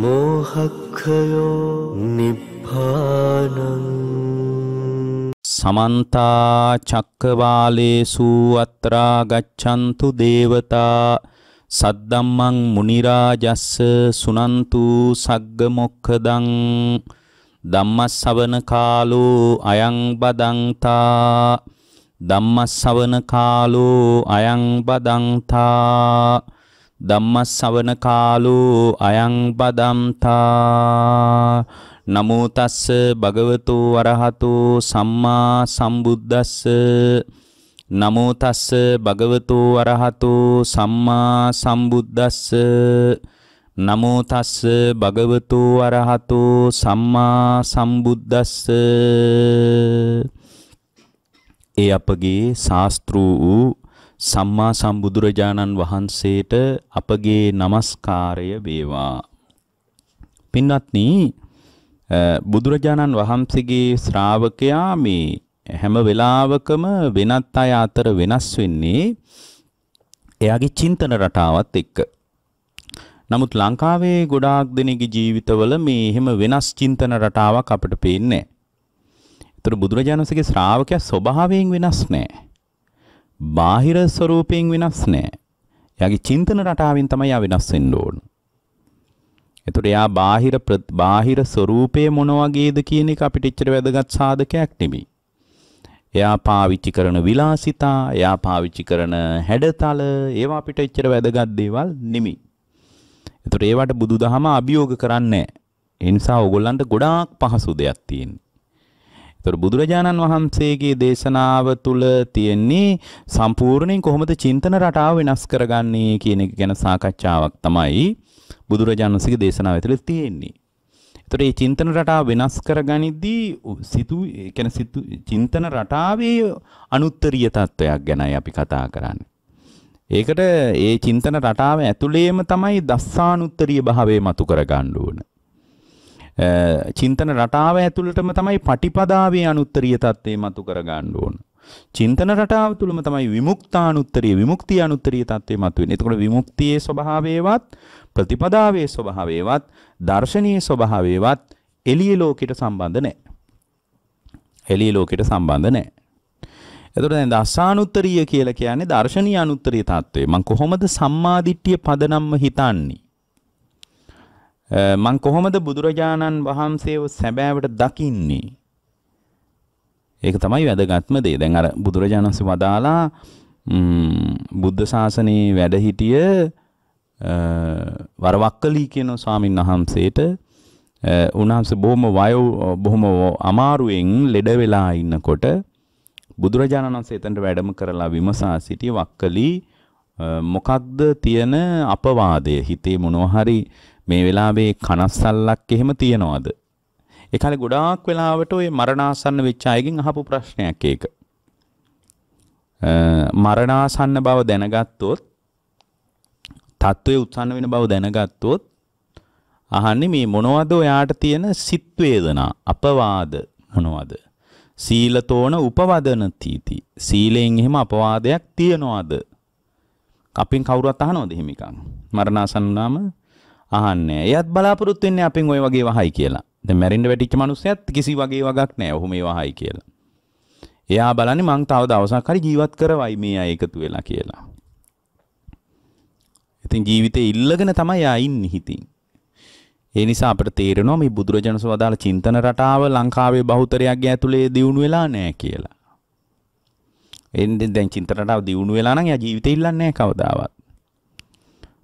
මෝහක්කයෝ නිබ්භානං සමන්තා චක්කවාලේසු අත්‍රා ගච්ඡන්තු දේවතා සද්දම්මං මුනිරාජස්ස සුනන්තු සග්ග මොක්ඛදං ධම්මස්සවන කාලෝ අයං බදන්තා ධම්මස්සවන කාලෝ අයං බදන්තා ධම්මස්සවන කාලෝ අයං පදම්තා නමෝ තස්ස භගවතු වරහතු සම්මා සම්බුද්දස්ස නමෝ තස්ස භගවතු වරහතු සම්මා සම්බුද්දස්ස නමෝ තස්ස භගවතු වරහතු සම්මා සම්බුද්දස්ස ඒ අපගේ ශාස්ත්‍රූ වූ සම්මා සම්බුදුරජාණන් වහන්සේට අපගේ নমස්කාරය වේවා. පින්වත්නි බුදුරජාණන් වහන්සේගේ ශ්‍රාවකයා මේ හැම වෙලාවකම වෙනත් අය අතර වෙනස් වෙන්නේ එයාගේ චින්තන රටාවත් එක්ක. නමුත් ලංකාවේ ගොඩාක් දෙනෙක්ගේ ජීවිතවල මේ එහෙම වෙනස් චින්තන රටාවක් අපිට පේන්නේ නැහැ. ඒතර බුදුරජාණන්සේගේ ශ්‍රාවකයා ස්වභාවයෙන් වෙනස් නැහැ. බාහිර ස්වરૂපයෙන් වෙනස් නෑ. එයාගේ චින්තන රටාවෙන් තමයි යා වෙනස් වෙන්න ඕන. එතකොට එයා බාහිර බාහිර ස්වરૂපය මොන වගේද කියන එක අපිට එච්චර වැදගත් සාධකයක් නෙමෙයි. එයා පාවිච්චි කරන විලාසිතා, එයා පාවිච්චි කරන හැඩතල, ඒවා අපිට එච්චර වැදගත් දේවල් නෙමෙයි. ඒතර ඒවට බුදුදහම අභියෝග කරන්නේ නැහැ. ඒ නිසා ඕගොල්ලන්ට ගොඩාක් පහසු දෙයක් තියෙනවා. එතකොට බුදුරජාණන් වහන්සේගේ දේශනාව තුල තියෙන්නේ සම්පූර්ණයෙන් කොහොමද චින්තන රටාව වෙනස් කරගන්නේ කියන එක ගැන සාකච්ඡාවක් තමයි බුදුරජාණන් වහන්සේගේ දේශනාව ඇතුළේ තියෙන්නේ. එතකොට මේ චින්තන රටාව වෙනස් කරගනිද්දී සිතු කියන සිතු චින්තන රටාවේ අනුත්තරීය තත්වයක් ගැනයි අපි කතා කරන්නේ. ඒකට ඒ චින්තන රටාව ඇතුළේම තමයි දස්සානුත්තරීය භාවය මතු කරගන්න ඕනේ. චින්තන රටාව ඇතුළටම තමයි පටිපදාවේ අනුත්තරීය தත්ත්වේ මතු කරගන්න ඕන. චින්තන රටාව තුළම තමයි විමුක්තානුත්තරීය විමුක්තිය අනුත්තරීය தත්ත්වේ මතු වෙන්නේ. එතකොට විමුක්තියේ ස්වභාවයවත් ප්‍රතිපදාවේ ස්වභාවයවත් දර්ශනීය ස්වභාවයවත් එළිය ලෝකයට සම්බන්ධ නැහැ. එළිය ලෝකයට සම්බන්ධ නැහැ. එතකොට දැන් දසානුත්තරීය කියලා කියන්නේ දර්ශනීය අනුත්තරීය தත්ත්වේ. මම කොහොමද සම්මාදිට්ඨිය පදනම්ම හිතන්නේ? මං කොහොමද බුදුරජාණන් වහන්සේව සැබෑවට දකින්නේ? ඒක තමයි වැදගත්ම දේ. දැන් අර බුදුරජාණන් වහන්සේ වදාලා බුද්ධ ශාසනයේ වැඩ හිටිය වරවක්කලි කියන ස්වාමීන් වහන්සේට උන්වහන්සේ බොහොම වයෝ බොහොම අමාරුවෙන් ලෙඩ වෙලා ඉන්නකොට බුදුරජාණන් වහන්සේ එතනට වැඩම කරලා විමසා සිටිය වක්කලි මොකක්ද තියෙන අපවාදය හිතේ මොනවා හරි මේ වෙලාවේ කනස්සල්ලක් එහෙම තියනවාද? ඒ කාලේ ගොඩාක් වෙලාවට ওই මරණාසන්න වෙච්ච අයගෙන් අහපු ප්‍රශ්නයක් ඒක. මරණාසන්න බව දැනගත්තොත් තත්වයේ උත්සන්න වෙන බව දැනගත්තොත් අහන්නේ මේ මොනවද ඔයාට තියෙන සිත් වේදනා අපවාද මොනවද සීලතෝන උපවදන තීති සීලයෙන් එහෙම අපවාදයක් තියනවාද අපින් කවුරුත් අහනවද එහෙම එකක් මරණාසන්නාම අහන්නේ. එයත් බලාපොරොත්තු වෙන්නේ අපෙන් ওই වගේ වහයි කියලා. දැන් මැරෙන්න වැටිච්ච මිනිස්සයත් කිසි වගේ වගක් නැහැ. ඔහු මේ වහයි කියලා. එයා බලන්නේ මං තව දවසක් හරි ජීවත් කරවයි මේ අය එකතු වෙලා කියලා. ඉතින් ජීවිතේ ඉල්ලගෙන තමයි ආ ඉන්නේ ඉතින්. ඒ නිසා අපිට තේරෙනවා මේ බුදුරජාණන් වදාළ චින්තන රටාව ලංකාවේ බහුතරයක් ඇතුලේ දියුණු වෙලා නැහැ කියලා. එන්නේ දැන් චින්තන රටාව දියුණු වෙලා නම් එයා ජීවිතේ ඉල්ලන්නේ නැහැ කවදාවත්.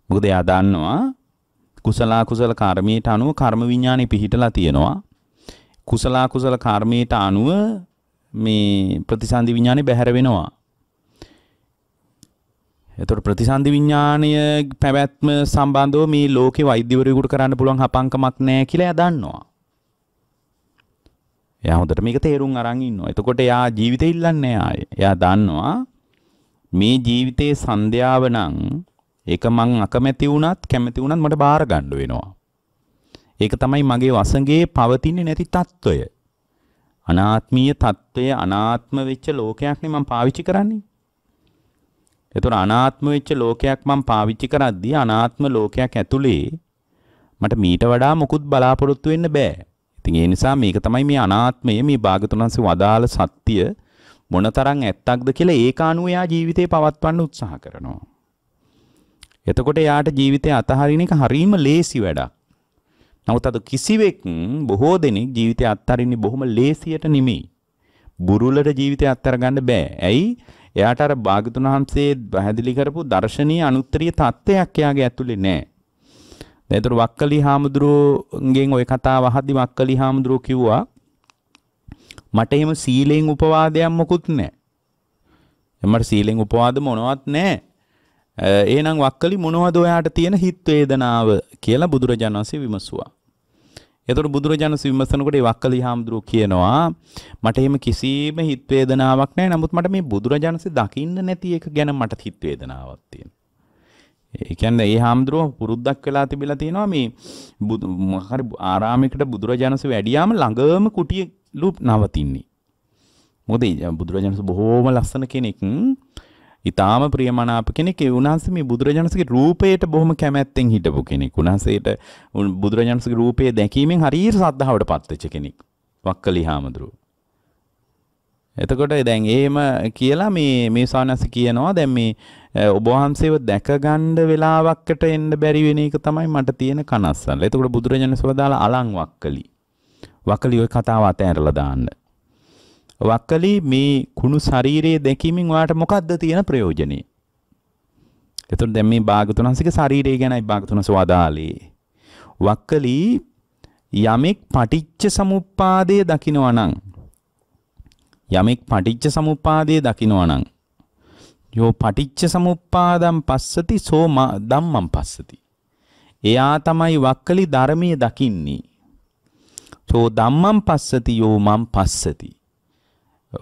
මොකද එයා දන්නවා කුසල කුසල කර්මයට අනුව කර්ම විඥානේ පිහිටලා තියෙනවා. කුසල කුසල කර්මයට අනුව මේ ප්‍රතිසන්දි විඥානේ බැහැර වෙනවා. එතකොට ප්‍රතිසන්දි විඥානය පැවැත්ම සම්බන්ධව මේ ලෝකේ වෛද්‍යවරයෙකුට කරන්න පුළුවන් හපංකමක් නැහැ කියලා එයා දන්නවා. එයා හොඳට මේක තේරුම් අරන් ඉන්නවා. එතකොට එයා ජීවිතේ ඉල්ලන්නේ ආයේ. එයා දන්නවා මේ ජීවිතේ සංධ්‍යාව නම් ඒක මං අකමැති වුණත් කැමැති වුණත් මට බාර ගන්න වෙනවා. ඒක තමයි මගේ වසඟේ පවතින්නේ නැති తত্ত্বය. අනාත්මීය తত্ত্বය අනාත්ම වෙච්ච ලෝකයක්නේ මම පාවිච්චි කරන්නේ. එතකොට අනාත්ම වෙච්ච ලෝකයක් මම පාවිච්චි කරද්දී අනාත්ම ලෝකයක් ඇතුලේ මට මීට වඩා මොකුත් බලාපොරොත්තු වෙන්න බෑ. ඉතින් ඒ නිසා මේක තමයි මේ අනාත්මය මේ භාගතුන්හන්සේ වදාළ සත්‍ය මොනතරම් ඇත්තක්ද කියලා ඒක අනුව එයා ජීවිතේ පවත්වන්න උත්සාහ කරනවා. එතකොට යාට ජීවිතය අතහරින එක හරීම ලේසි වැඩක්. නමුත් අද කිසිවෙක් බොහෝ දෙනෙක් ජීවිතය අත්හරින්නේ බොහොම ලේසියට නෙමෙයි. බුරුලට ජීවිතය අත්හරගන්න බෑ. ඇයි? එයාට අර භාගතුන් වහන්සේ පැහැදිලි කරපු දර්ශනීය අනුත්තරීය தත්වයක් එයාගේ ඇතුලේ නෑ. දැන් ඒතර වක්කලි හාමුදුරුවන්ගෙන් ওই කතාව අහද්දි වක්කලි හාමුදුරුව කිව්වා මට එහෙම සීලෙන් උපවාදයක් මොකුත් නෑ. මට සීලෙන් උපවාද මොනවත් නෑ. එහෙනම් වක්කලි මොනවද ඔයාට තියෙන හිත් වේදනාව කියලා බුදුරජාණන් වහන්සේ විමසුවා. එතකොට බුදුරජාණන් විමසනකොට ඒ වක්කලි හාමුදුරුව කියනවා මට එහෙම කිසිම හිත් වේදනාවක් නැහැ. නමුත් මට මේ බුදුරජාණන් දකින්න නැති එක ගැන මට හිත් වේදනාවක් තියෙනවා. ඒ කියන්නේ ඒ හාමුදුරුව පුරුද්දක් වෙලා තිබිලා තියෙනවා මේ හරි ආරාමයකට බුදුරජාණන්සේ වැඩියාම ළඟම කුටිය ලුප් නවතින්නේ. මොකද බුදුරජාණන්සේ බොහෝම ලස්සන කෙනෙක්. ඉතාම ප්‍රියමනාප කෙනෙක් ඒ උන්වහන්සේ මේ බුදුරජාණන්සේගේ රූපයට බොහොම කැමැත්තෙන් හිටපු කෙනෙක්. උන්වහන්සේට බුදුරජාණන්සේගේ රූපය දැකීමෙන් හරියට ශ්‍රද්ධාවට පත්වෙච්ච කෙනෙක්. වක්කලි හාමුදුරුව. එතකොට දැන් එහෙම කියලා මේ මේ සානස කියනවා දැන් මේ ඔබ වහන්සේව දැක ගන්න වෙලාවකට එන්න බැරි වෙන එක තමයි මට තියෙන කනස්සල්ල. එතකොට බුදුරජාණන් සෝදාලා අලං වක්කලි. වක්කලි ওই කතාව අතහැරලා දාන්න. වක්කලි මේ කුණු ශරීරයේ දැකීමෙන් ඔයාට මොකද්ද තියෙන ප්‍රයෝජනේ? එතකොට දැන් මේ භාගතුන් හන්සේගේ ශරීරය ගැනයි භාගතුන් හන්සේ වදාළේ. වක්කලි යමෙක් පටිච්ච සමුප්පාදය දකිනවා නම් යමෙක් පටිච්ච සමුප්පාදය දකිනවා නම් යෝ පටිච්ච සමුප්පාදම් පස්සති සෝ ධම්මම් පස්සති. එයා තමයි වක්කලි ධර්මයේ දකින්නේ. සෝ ධම්මම් පස්සති යෝ මම් පස්සති.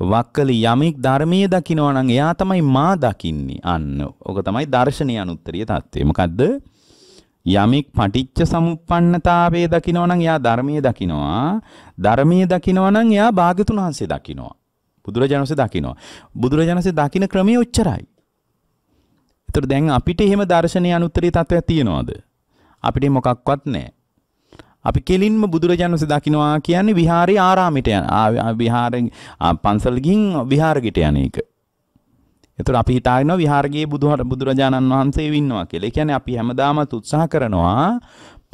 වක්කලි යමෙක් ධර්මයේ දකිනවා නම් එයා තමයි මා දකින්නේ. අන්න ඕක තමයි දර්ශනීය අනුත්තරීය தත්ත්වය. මොකද්ද? යමෙක් පටිච්ච සමුප්පන්නතාවයේ දකිනවා නම් එයා ධර්මයේ දකිනවා. ධර්මයේ දකිනවා නම් එයා භාග්‍යතුන් වහන්සේ දකිනවා. බුදුරජාණන්සේ දකිනවා. බුදුරජාණන්සේ දකින ක්‍රමයේ ඔච්චරයි. ඒතර දැන් අපිට එහෙම දර්ශනීය අනුත්තරීය தත්ත්වයක් තියනවාද? අපිට මොකක්වත් නැහැ. අපි කෙලින්ම බුදුරජාණන් වහන්සේ දකින්නවා කියන්නේ විහාරේ ආරාමයට යන විහාරෙන් පන්සල්ගින් විහාරෙකට යන එක. එතකොට අපි හිතාගෙනවා විහාරගේ බුදුරජාණන් වහන්සේ ඉන්නවා කියලා. ඒ කියන්නේ අපි හැමදාමත් උත්සාහ කරනවා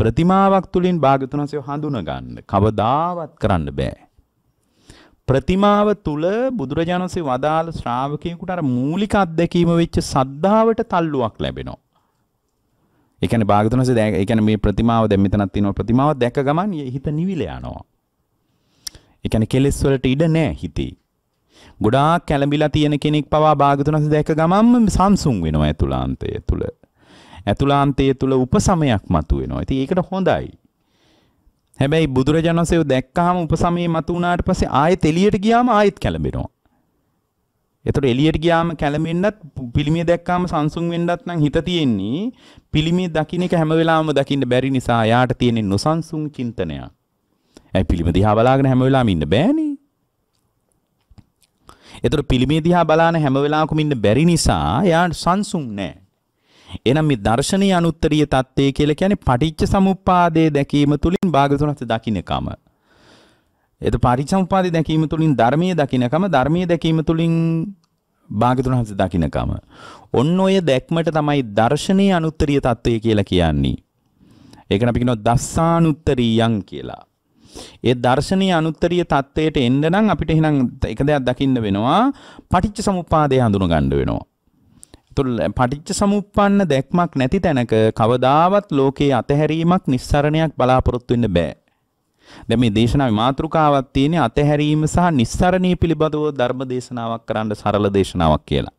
ප්‍රතිමාවක් තුලින් භාගතුන් වහන්සේ හඳුන ගන්න. කවදාවත් කරන්න බෑ. ප්‍රතිමාව තුල බුදුරජාණන් වහන්සේ වදාළ ශ්‍රාවකයෙකුට අර මූලික අත්දැකීම වෙච්ච සද්ධාවට තල්ලුවක් ලැබෙනවා. එකන භාගතුනස දැ එකන මේ ප්‍රතිමාව දැ මෙතනත් තිනව ප්‍රතිමාව දැක ගමන් හිත නිවිලයානවා. එකන කෙලෙස්වලට ඉඩ නෑ හිති. ගොඩාක් කැලඹිලා තියෙන කෙනෙක් පවා භාගතුනස දැක ගමම් සම්සුන් වෙනවා ඇතුලාන්තය තුළ. ඇතුලාන්තය තුළ උපසමයක් මතු වෙනවා ඇති ඒකට හොඳයි. හැබැයි බුදුරජාණන්සය දැක්කාම උපසමයේ මතු වුණාට පස්සේ ආයෙ තෙලියට ගියාම ආයෙත් කැළඹෙනවා. එතකොට එළියට ගියාම කැළඹෙන්නත් පිළිමිය දැක්කාම සංසුන් වෙන්නත් නම් හිත තියෙන්නේ පිළිමිය දකින්න එක හැම වෙලාවෙම දකින්න බැරි නිසා යාට තියෙන නොසන්සුන් චින්තනයක්. ඇයි පිළිම දිහා බලාගෙන හැම වෙලාවෙම ඉන්න බෑනේ. එතකොට පිළිමිය දිහා බලාන හැම වෙලාවකම ඉන්න බැරි නිසා යාට සංසුන් නෑ. එහෙනම් මේ දර්ශනීය අනුත්තරීය தත්ත්වය කියලා කියන්නේ පටිච්ච සමුප්පාදයේ දැකීම තුලින් භාගතුනත් දකින්නකම. එත පරිසම්පාදි දැකීම තුළින් ධර්මයේ දකින්නකම ධර්මයේ දැකීම තුළින් භාගතුන් වහන්සේ දකින්නකම ඔන්න ඔය දැක්මට තමයි දර්ශනීය අනුත්තරීය తত্ত্বය කියලා කියන්නේ. ඒකන අපි කියනවා දස්සානුත්තරීයං කියලා. ඒ දර්ශනීය අනුත්තරීය தත්වයට එන්න නම් අපිට එහෙනම් එක දෙයක් දකින්න වෙනවා පටිච්ච සමුප්පාදය හඳුන ගන්න වෙනවා. එතකොට පටිච්ච සමුප්පන්න දැක්මක් නැති තැනක කවදාවත් ලෝකයේ අතහැරීමක් නිස්සරණයක් බලාපොරොත්තු වෙන්න බෑ. දැන් මේ දේශනාවේ මාතෘකාවක් තියෙන්නේ අතහැරීම සහ නිස්සරණය පිළිබඳව ධර්ම දේශනාවක් කරන්න සරල දේශනාවක් කියලා.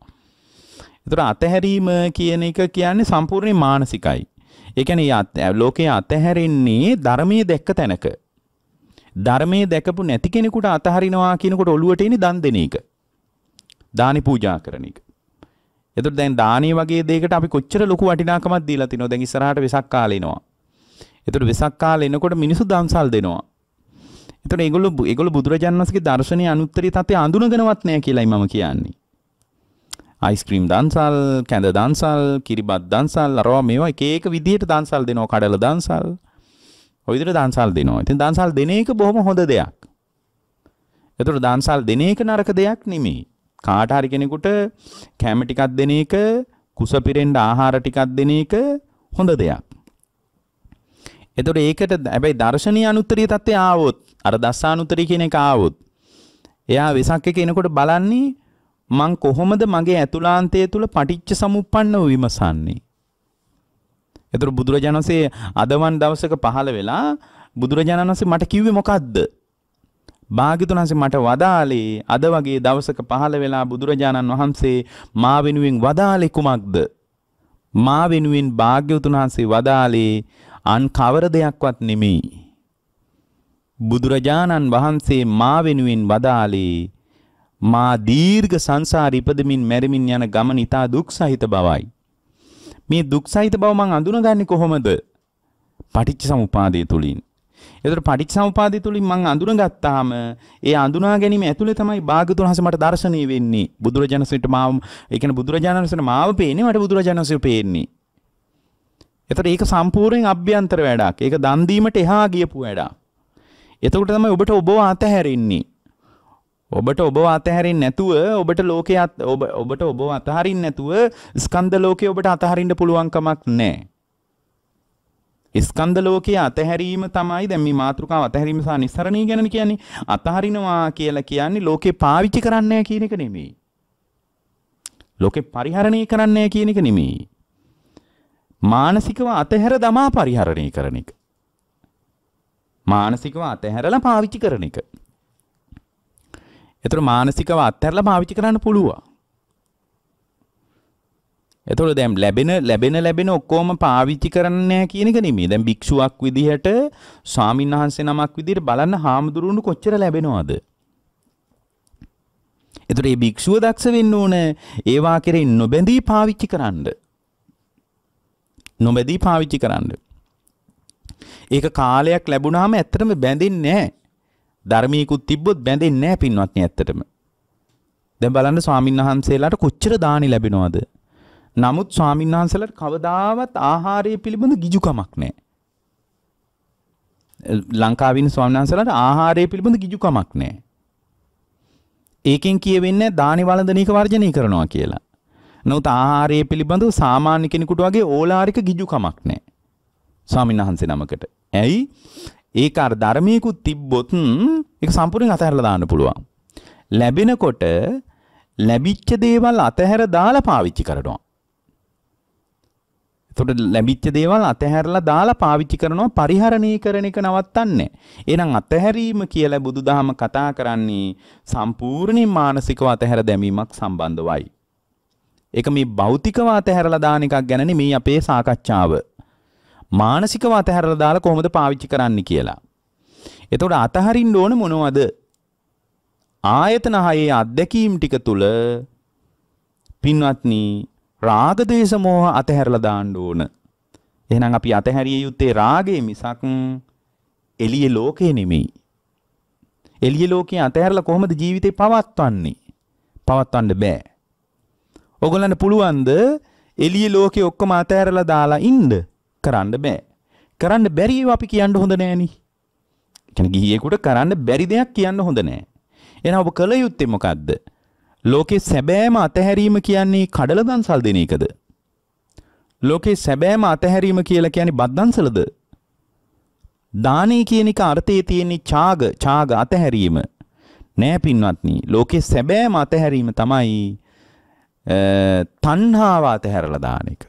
ඒතර අතහැරීම කියන එක කියන්නේ සම්පූර්ණ මානසිකයි. ඒ කියන්නේ ලෝකයේ අතහැරෙන්නේ ධර්මයේ දැක්ක තැනක. ධර්මයේ දැකපු නැති කෙනෙකුට අතහරිනවා කියනකොට ඔළුවට එන්නේ දන් දෙන එක. දානි පූජා කරන එක. එතකොට දැන් දානි වගේ දෙයකට අපි කොච්චර ලොකු වටිනාකමක් දීලා තිනෝ දැන් ඉස්සරහට වෙසක් කාලේ එනවා. එතකොට වෙසක් කාලේ එනකොට මිනිසු දන්සල් දෙනවා. එතකොට ඒගොල්ලෝ ඒගොල්ලෝ බුදුරජාණන් වහන්සේගේ දර්ශනීය අනුත්තරී තත්ත්වය අඳුනගෙනවත් නැහැ කියලායි මම කියන්නේ. අයිස්ක්‍රීම් දන්සල්, කැඳ දන්සල්, කිරිබත් දන්සල්, අරවා මේවා එක එක විදිහට දන්සල් දෙනවා, කඩල දන්සල්. ඔය විදිහට දන්සල් දෙනවා. ඉතින් දන්සල් දෙන එක බොහොම හොඳ දෙයක්. එතකොට දන්සල් දෙන එක නරක දෙයක් නෙමෙයි. කාට හරි කෙනෙකුට කැම ටිකක් දෙන එක, කුස පිරෙන්න ආහාර ටිකක් දෙන එක හොඳ දෙයක්. එතකොට ඒකට හැබැයි දර්ශනීය අනුත්තරීය தත්ත්වය ආවොත් අර දස්සානුත්තරී කියන එක ආවොත් එයා වෙසක් එක එනකොට බලන්නේ මං කොහොමද මගේ ඇතුලාන්තය තුල පටිච්ච සමුප්පන්නව විමසන්නේ. එතකොට බුදුරජාණන් වහන්සේ අදවන් දවසක පහළ වෙලා බුදුරජාණන් වහන්සේ මට කිව්වේ මොකද්ද? භාග්‍යතුන් වහන්සේ මට වදාලේ අද වගේ දවසක පහළ වෙලා බුදුරජාණන් වහන්සේ මා වෙනුවෙන් වදාලේ කුමක්ද? මා වෙනුවෙන් භාග්‍යතුන් වහන්සේ වදාලේ අන් කවර දෙයක්වත් නෙමෙයි. බුදුරජාණන් වහන්සේ මා වෙනුවෙන් වදාළේ මා දීර්ඝ සංසාර ඉපදමින් මැරෙමින් යන ගමන ඊතා දුක් සහිත බවයි. මේ දුක් සහිත බව මං අඳුනගන්නේ කොහොමද? පටිච්ච සමුපාදය තුලින්. ඒතර පටිච්ච සමුපාදය තුලින් මං අඳුනගත්තාම ඒ අඳුනා ගැනීම ඇතුලේ තමයි භාගතුන් හස මට දර්ශනීය වෙන්නේ. බුදුරජාණන්සේට මාව, ඒ කියන්නේ බුදුරජාණන්සේට මාව පේන්නේ මට බුදුරජාණන්සේව පේන්නේ. එතකොට ඒක සම්පූර්ණයෙන් අභ්‍යන්තර වැඩක්. ඒක දන් දීමට එහා ගියපු වැඩක්. එතකොට තමයි ඔබට ඔබව අතහැරින්නේ. ඔබට ඔබව අතහැරින්නේ නැතුව ඔබට ලෝකේ ඔබ ඔබට ඔබව අතහරින්නේ නැතුව ස්කන්ධ ලෝකේ ඔබට අතහරින්න පුළුවන් කමක් නැහැ. ස්කන්ධ ලෝකයේ අතහැරීම තමයි දැන් මේ මාතෘකාව අතහැරීම සහ නිස්සරණී ගැන කියන්නේ අතහරිනවා කියලා කියන්නේ ලෝකේ පාවිච්චි කරන්නේ කියන එක නෙමෙයි. ලෝකේ පරිහරණය කරන්නේ කියන එක නෙමෙයි. මානසිකව අතහැර දමා පරිහරණය කරන එක. මානසිකව අතහැරලා පාවිච්චි කරන එක. එතකොට මානසිකව අත්හැරලා පාවිච්චි කරන්න පුළුවන්. එතකොට දැන් ලැබෙන ලැබෙන ලැබෙන ඔක්කොම පාවිච්චි කරන්නේ කියන එක නෙමෙයි. දැන් භික්ෂුවක් විදිහට ස්වාමින්වහන්සේ නමක් විදිහට බලන්න හාමුදුරුවෝ කොච්චර ලැබෙනවද? එතකොට මේ භික්ෂුව දක්ෂ වෙන්න ඕන ඒවා කෙරෙන් නොබැඳී පාවිච්චි කරන්න. නොබැදී පාවිච්චි කරන්න. ඒක කාලයක් ලැබුණාම ඇත්තටම බැඳෙන්නේ නැහැ. ධර්මීකුත් තිබ්බොත් බැඳෙන්නේ නැහැ පින්වත්නි ඇත්තටම. දැන් බලන්න ස්වාමීන් වහන්සේලාට කොච්චර දානි ලැබෙනවද? නමුත් ස්වාමීන් වහන්සේලාට කවදාවත් ආහාරය පිළිබඳ ගිජුකමක් නැහැ. ලංකාවේ ඉන්න ස්වාමීන් වහන්සේලාට ආහාරය පිළිබඳ ගිජුකමක් නැහැ. ඒකෙන් කියවෙන්නේ දානි වළඳන එක වර්ජනය කරනවා කියලා. නමුත් ආහාරය පිළිබඳව සාමාන්‍ය කෙනෙකුට වගේ ඕලාරික ගිජුකමක් නැහැ. ස්වාමීන් වහන්සේ නමකට. ඇයි? ඒක අර ධර්මයකුත් තිබ්බොත් ඒක සම්පූර්ණයෙන් අතහැරලා දාන්න පුළුවන්. ලැබෙනකොට ලැබිච්ච දේවල් අතහැර දාලා පාවිච්චි කරනවා. එතකොට ලැබිච්ච දේවල් අතහැරලා දාලා පාවිච්චි කරනවා පරිහරණය කරන එක නවත්තන්නේ. එහෙනම් අතහැරීම කියලා බුදුදහම කතා කරන්නේ සම්පූර්ණයෙන් මානසිකව අතහැර දැමීමක් සම්බන්ධවයි. ඒක මේ භෞතිකව අතහැරලා දාන එකක් ගැනනේ මේ අපේ සාකච්ඡාව. මානසිකව අතහැරලා දාලා කොහොමද පාවිච්චි කරන්න කියලා. එතකොට අතහරින්න ඕන මොනවද? ආයතන හයේ අත්දැකීම් ටික තුල පින්වත්නි රාග දේශ මොහ අතහැරලා දාන්න ඕන. එහෙනම් අපි අතහැරිය යුත්තේ රාගය මිසක් එළියේ ලෝකේ නෙමෙයි. එළියේ ලෝකේ අතහැරලා කොහොමද ජීවිතේ පවත්වන්නේ? පවත්වන්න බෑ. ඔගොල්ලන්ට පුළුවන්ද එළිය ලෝකේ ඔක්කොම අතහැරලා දාලා ඉන්න කරන්න බෑ. කරන්න බැරි ඒවා අපි කියන්න හොඳ නෑනේ. කියන්නේ ගිහියෙකුට කරන්න බැරි දෙයක් කියන්න හොඳ නෑ. එහෙනම් ඔබ කල යුත්තේ මොකද්ද? ලෝකේ සැබෑම අතහැරීම කියන්නේ කඩල දන්සල් දෙන එකද? ලෝකේ සැබෑම අතහැරීම කියලා කියන්නේ බත් දන්සලද? දානේ කියන එක අර්ථයේ තියෙන ඡාග ඡාග අතහැරීම නෑ පින්වත්නි ලෝකේ සැබෑම අතහැරීම තමයි තණ්හාව අතහැරලා දාන එක.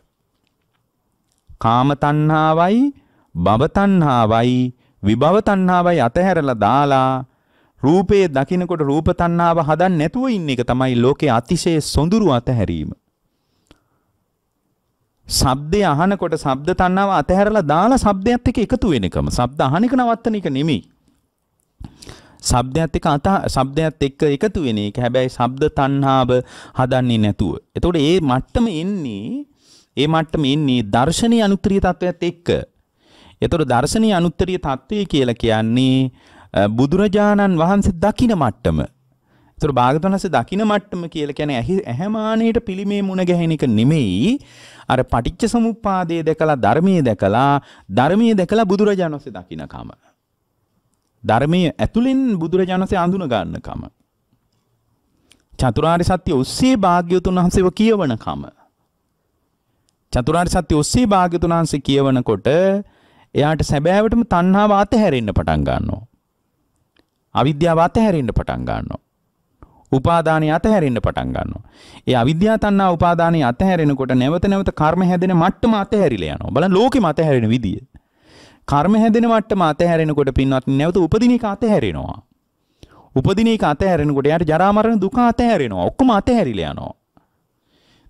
කාම තණ්හාවයි, භව තණ්හාවයි, විභව තණ්හාවයි අතහැරලා දාලා රූපයේ දකින්නකොට රූප තණ්හාව හදන්න නැතුව ඉන්න එක තමයි ලෝකේ අතිශය සොඳුරු අතහැරීම. ශබ්දය අහනකොට ශබ්ද තණ්හාව අතහැරලා දාලා ශබ්දයත් එක්ක එකතු වෙන එකම. ශබ්ද අහන එක නවත්තන එක නෙමෙයි. ශබ්දයත් එක්ක අත ශබ්දයත් එක්ක එකතු වෙන එක. හැබැයි ශබ්ද තණ්හාව හදන්නේ නැතුව. එතකොට ඒ මට්ටම එන්නේ ඒ මට්ටම එන්නේ දර්ශනීය අනුත්තරීය තත්වයත් එක්ක. එතකොට දර්ශනීය අනුත්තරීය තත්වය කියලා කියන්නේ බුදුරජාණන් වහන්සේ දකින මට්ටම. එතකොට භාගතුන් වහන්සේ දකින මට්ටම කියලා කියන්නේ ඇහැමානීයට පිළිමේ මුණ ගැහෙන එක නෙමෙයි. අර පටිච්ච සමුප්පාදය දැකලා ධර්මයේ දැකලා ධර්මයේ දැකලා බුදුරජාණන් වහන්සේ දකිනකම. ධර්මයේ ඇතුළෙන් බුදුරජාණන්සේ අඳුන ගන්නකම චතුරාර්ය සත්‍ය ඔස්සේ භාග්‍යවතුන් වහන්සේව කියවනකම චතුරාර්ය සත්‍ය ඔස්සේ භාග්‍යවතුන් වහන්සේ කියවනකොට එයාට සැබෑවටම තණ්හාව අතහැරෙන්න පටන් ගන්නවා අවිද්‍යාව අතහැරෙන්න පටන් ගන්නවා උපාදානය අතහැරෙන්න පටන් ගන්නවා. ඒ අවිද්‍යා තණ්හා උපාදානය අතහැරෙනකොට නැවත නැවත කර්ම හැදෙන මට්ටම අතහැරිලා යනවා. බලන්න ලෝකෙම අතහැරෙන විදිය. කර්ම හැදෙනවට මාතහැරෙනකොට පින්වත් නැවත උපදින එක අතහැරෙනවා. උපදින එක අතහැරෙනකොට යාට ජරා මරණ දුක අතහැරෙනවා. ඔක්කොම අතහැරිලා යනවා.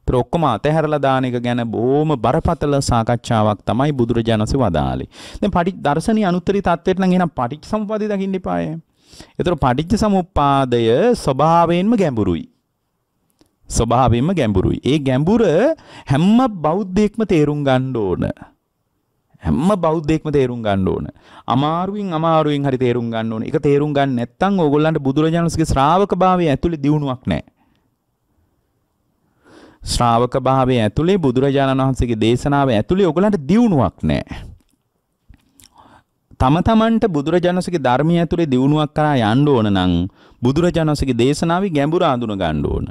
ඒතර ඔක්කොම අතහැරලා දාන එක ගැන බොහොම බරපතල සාකච්ඡාවක් තමයි බුදුරජාණන්සේ වදාළේ. දැන් පටි දර්ශනීය අනුත්තරී தත්වෙට නම් එහෙනම් පටිච්චසමුප්පාදේ දකින්න එපාය. ඒතර පටිච්චසමුප්පාදය ස්වභාවයෙන්ම ගැඹුරුයි. ස්වභාවයෙන්ම ගැඹුරුයි. ඒ ගැඹුර හැම බෞද්ධයෙක්ම තේරුම් ගන්න ඕන. හැම බෞද්ධයෙක්ම තේරුම් ගන්න ඕන. අමාරුවෙන් අමාරුවෙන් හරි තේරුම් ගන්න ඕන. ඒක තේරුම් ගන්න නැත්නම් ඕගොල්ලන්ට බුදුරජාණන්සේගේ ශ්‍රාවකභාවය ඇතුලේ දියුණුවක් නැහැ. ශ්‍රාවකභාවය ඇතුලේ බුදුරජාණන් වහන්සේගේ දේශනාව ඇතුලේ ඕගොල්ලන්ට දියුණුවක් නැහැ. තම තමන්ට බුදුරජාණන්සේගේ ධර්මය ඇතුලේ දියුණුවක් කරා යන්න ඕන නම් බුදුරජාණන්සේගේ දේශනාවේ ගැඹුර අඳුන ගන්න ඕන.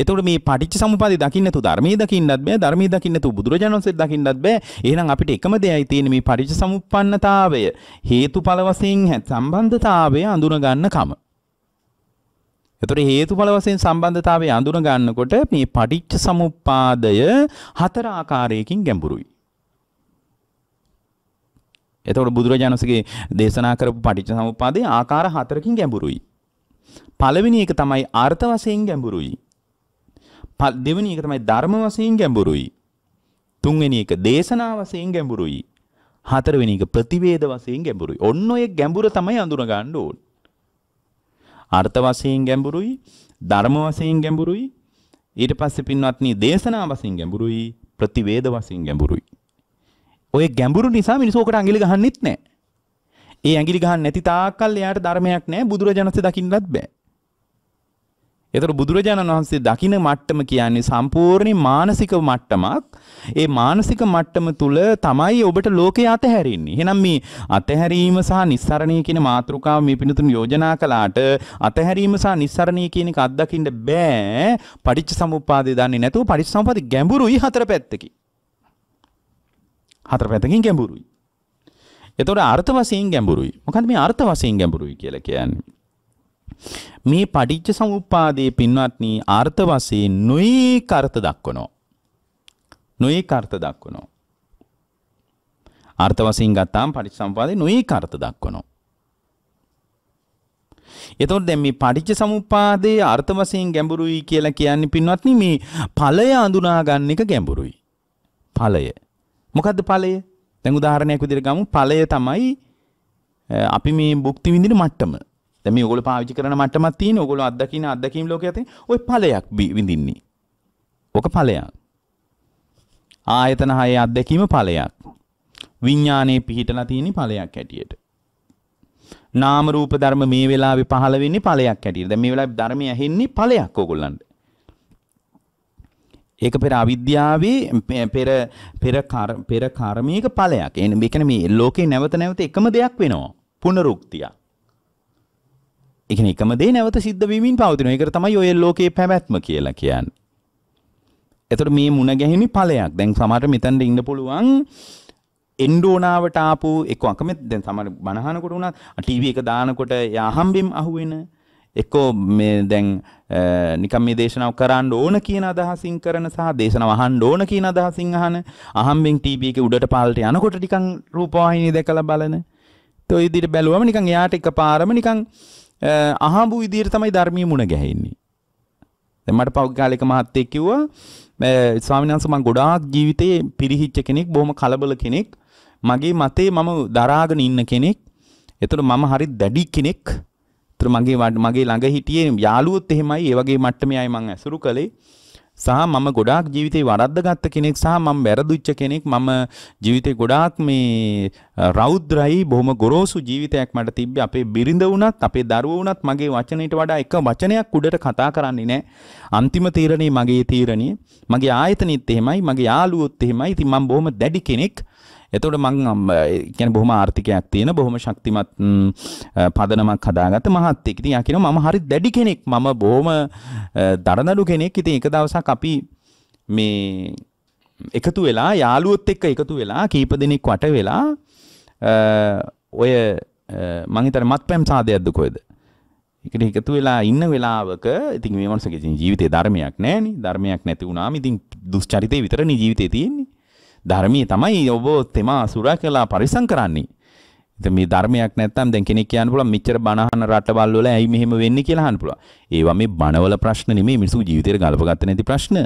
එතකොට මේ පටිච්ච සමුප්පාදේ දකින්නතු ධර්මයේ දකින්නත් බෑ ධර්මයේ දකින්නතු බුදුරජාණන් වහන්සේ දකින්නත් බෑ එහෙනම් අපිට එකම දෙයයි තියෙන්නේ මේ පටිච්ච සමුප්පන්නතාවය හේතුඵල වශයෙන් සම්බන්ධතාවය අඳුන ගන්න කම එතකොට හේතුඵල වශයෙන් සම්බන්ධතාවය අඳුන ගන්නකොට මේ පටිච්ච සමුප්පාදය හතර ආකාරයකින් ගැඹුරුයි. එතකොට බුදුරජාණන්සේගේ දේශනා කරපු පටිච්ච සමුප්පාදේ ආකාර හතරකින් ගැඹුරුයි. පළවෙනි එක තමයි අර්ථ වශයෙන් ගැඹුරුයි. දෙවෙනි එක තමයි ධර්ම වශයෙන් ගැඹුරුයි. තුන්වෙනි එක දේශනා වශයෙන් ගැඹුරුයි. හතරවෙනි එක ප්‍රතිවේද වශයෙන් ගැඹුරුයි. ඔන්න ඔය ගැඹුර තමයි අඳුර ගන්න ඕන. අර්ථ වශයෙන් ගැඹුරුයි, ධර්ම වශයෙන් ගැඹුරුයි, ඊට පස්සේ පින්වත්නි දේශනා වශයෙන් ගැඹුරුයි, ප්‍රතිවේද වශයෙන් ගැඹුරුයි. ඔය ගැඹුරු නිසා මිනිස්සු ඔකට ඇඟිලි ගහන්නෙත් නැහැ. ඒ ඇඟිලි ගහන්න නැති තාක්කල් එයාට ධර්මයක් නැහැ, බුදුරජාණන්සේ දකින්නත් බෑ. එතකොට බුදුරජාණන් වහන්සේ දකින මට්ටම කියන්නේ සම්පූර්ණ මානසික මට්ටමක්. ඒ මානසික මට්ටම තුල තමයි ඔබට ලෝකේ අතහැරින්නේ. එහෙනම් මේ අතහැරීම සහ නිස්සරණය කියන මාතෘකාව මේ පිනතුන් යෝජනා කළාට අතහැරීම සහ නිස්සරණය කියන එක අත්දකින්න බෑ. පටිච්ච සමුප්පාදේ දන්නේ නැතුව පටිච්ච සමුප්පාදේ ගැඹුරුයි හතර පැත්තකින්. හතර පැත්තකින් ගැඹුරුයි. එතකොට අර්ථ වශයෙන් ගැඹුරුයි. මොකන්ද මේ අර්ථ වශයෙන් ගැඹුරුයි කියලා කියන්නේ? මේ පටිච්ච සමුප්පාදයේ පින්වත්නි අර්ථ වශයෙන් නොයෙක් අර්ථ දක්වනවා. නොයෙක් අර්ථ දක්වනවා. අර්ථ වශයෙන් ගත්තාම පටිච්ච සමුප්පාදයේ නොයෙක් අර්ථ දක්වනවා. එතකොට දැන් මේ පටිච්ච සමුප්පාදයේ අර්ථ වශයෙන් ගැඹුරුයි කියලා කියන්නේ පින්වත්නි මේ ඵලය අඳුනා ගන්න එක ගැඹුරුයි. ඵලය. මොකද්ද ඵලය? දැන් උදාහරණයක් විදිහට ගමු ඵලය තමයි අපි මේ භුක්ති විඳින මට්ටම. දැන් මේ ඕගොල්ලෝ පාවිච්චි කරන මට්ටමක් තියෙන ඕගොල්ලෝ අත්දකින අත්දැකීම් ලෝකයේ ඇති ওই ඵලයක් විඳින්නේ. ඔක ඵලයක්. ආයතන හයේ අත්දැකීම ඵලයක්. විඥානයේ පිහිටලා තියෙන ඵලයක් හැටියට. නාම රූප ධර්ම මේ වෙලාවේ පහළ වෙන්නේ ඵලයක් හැටියට. දැන් මේ වෙලාවේ ධර්මය ඇහෙන්නේ ඵලයක් ඕගොල්ලන්ට. ඒක පෙර අවිද්‍යාවේ පෙර පෙර පෙර කර්මයක ඵලයක්. ඒ කියන්නේ මේ ලෝකේ නැවත නැවත එකම දෙයක් වෙනවා. පුනරුක්තියක්. එකන එකම දේ නැවත සිද්ධ වීමින් පවතින එක තමයි ඔය ලෝකයේ පැවැත්ම කියලා කියන්න. එතට මේ මුණ ගැහිනි පලයක් දැන් සමට මෙතැන්ට ඉන්න පුළුවන් එන්ඩෝනාවට ආපු එක අකමෙත් දැන් සමට බණහනකොට වුණත් ටීව එක දානකොට යහම්බිම් අහුවෙන එක්කෝ මේ දැන් නිකම් මේ දේශනාව කරන්න ඕන කියන අදහසින් කරන සහ දේශන වහන්න ඕන කියන අදහසින් අහන අහම්බෙන් ටීබ එක උඩට පාලට යනකොට ටිකන් රූපවාහිනී දැකලා බලන තොයි දිට බැලුවම නිකන් යාට එක පාරම නිකන් අහඹු විදිහට තමයි ධර්මීය මුණ ගැහෙන්නේ. දැන් මට පෞද්ගලික මහත්තයෙක් කිව්වා ස්වාමීන් වහන්සේ මම ගොඩාක් ජීවිතේ පිරිහිච්ච කෙනෙක්, බොහොම කලබල කෙනෙක්. මගේ මතේ මම දරාගෙන ඉන්න කෙනෙක්. එතකොට මම හරි දැඩි කෙනෙක්. එතකොට මගේ මගේ ළඟ හිටියේ යාළුවොත් එහෙමයි, ඒ වගේ මට්ටමේ අය මම ඇසුරු කළේ. සහ මම ගොඩාක් ජීවිතේ වරද්දගත්ත කෙනෙක් සහ මම වැරදුච්ච කෙනෙක් මම ජීවිතේ ගොඩාක් මේ රෞද්‍රයි බොහොම ගොරෝසු ජීවිතයක් මට තිබ්බේ අපේ බිරිඳ වුණත් අපේ දරුවෝ වුණත් මගේ වචනයට වඩා එක වචනයක් උඩට කතා කරන්නේ නැහැ අන්තිම තීරණේ මගේ තීරණේ මගේ ආයතනෙත් එහෙමයි මගේ යාළුවොත් එහෙමයි ඉතින් මම බොහොම දැඩි කෙනෙක් එතකොට මං කියන්නේ බොහොම ආර්ථිකයක් තියෙන බොහොම ශක්තිමත් පදනමක් හදාගත්ත මහත්තයෙක්. ඉතින් යා කියනවා මම හරි දැඩි කෙනෙක්. මම බොහොම දරදඬු කෙනෙක්. ඉතින් එක දවසක් අපි මේ එකතු වෙලා යාළුවොත් එක්ක එකතු වෙලා කීප දෙනෙක් වට වෙලා ඔය මං හිතන්නේ මත්පැම් සාදයක්ද කොහෙද? ඒකට එකතු වෙලා ඉන්න වෙලාවක ඉතින් මේ මනුස්සගේ ජීවිතේ ධර්මයක් නැහැ නේ. ධර්මයක් නැති වුණාම ඉතින් දුස්චරිතේ විතරනේ ජීවිතේ තියෙන්නේ. ධර්මයේ තමයි ඔබ තෙමා අසුරා කියලා පරිසම් කරන්නේ. ඉතින් මේ ධර්මයක් නැත්තම් දැන් කෙනෙක් කියන්න පුළුවන් මෙච්චර බණහන රටවල් වල ඇයි මෙහෙම වෙන්නේ කියලා අහන්න පුළුවන්. ඒවා මේ බණවල ප්‍රශ්න නෙමෙයි මිනිස්සු ජීවිතේට ගලපගත්තේ නැති ප්‍රශ්න.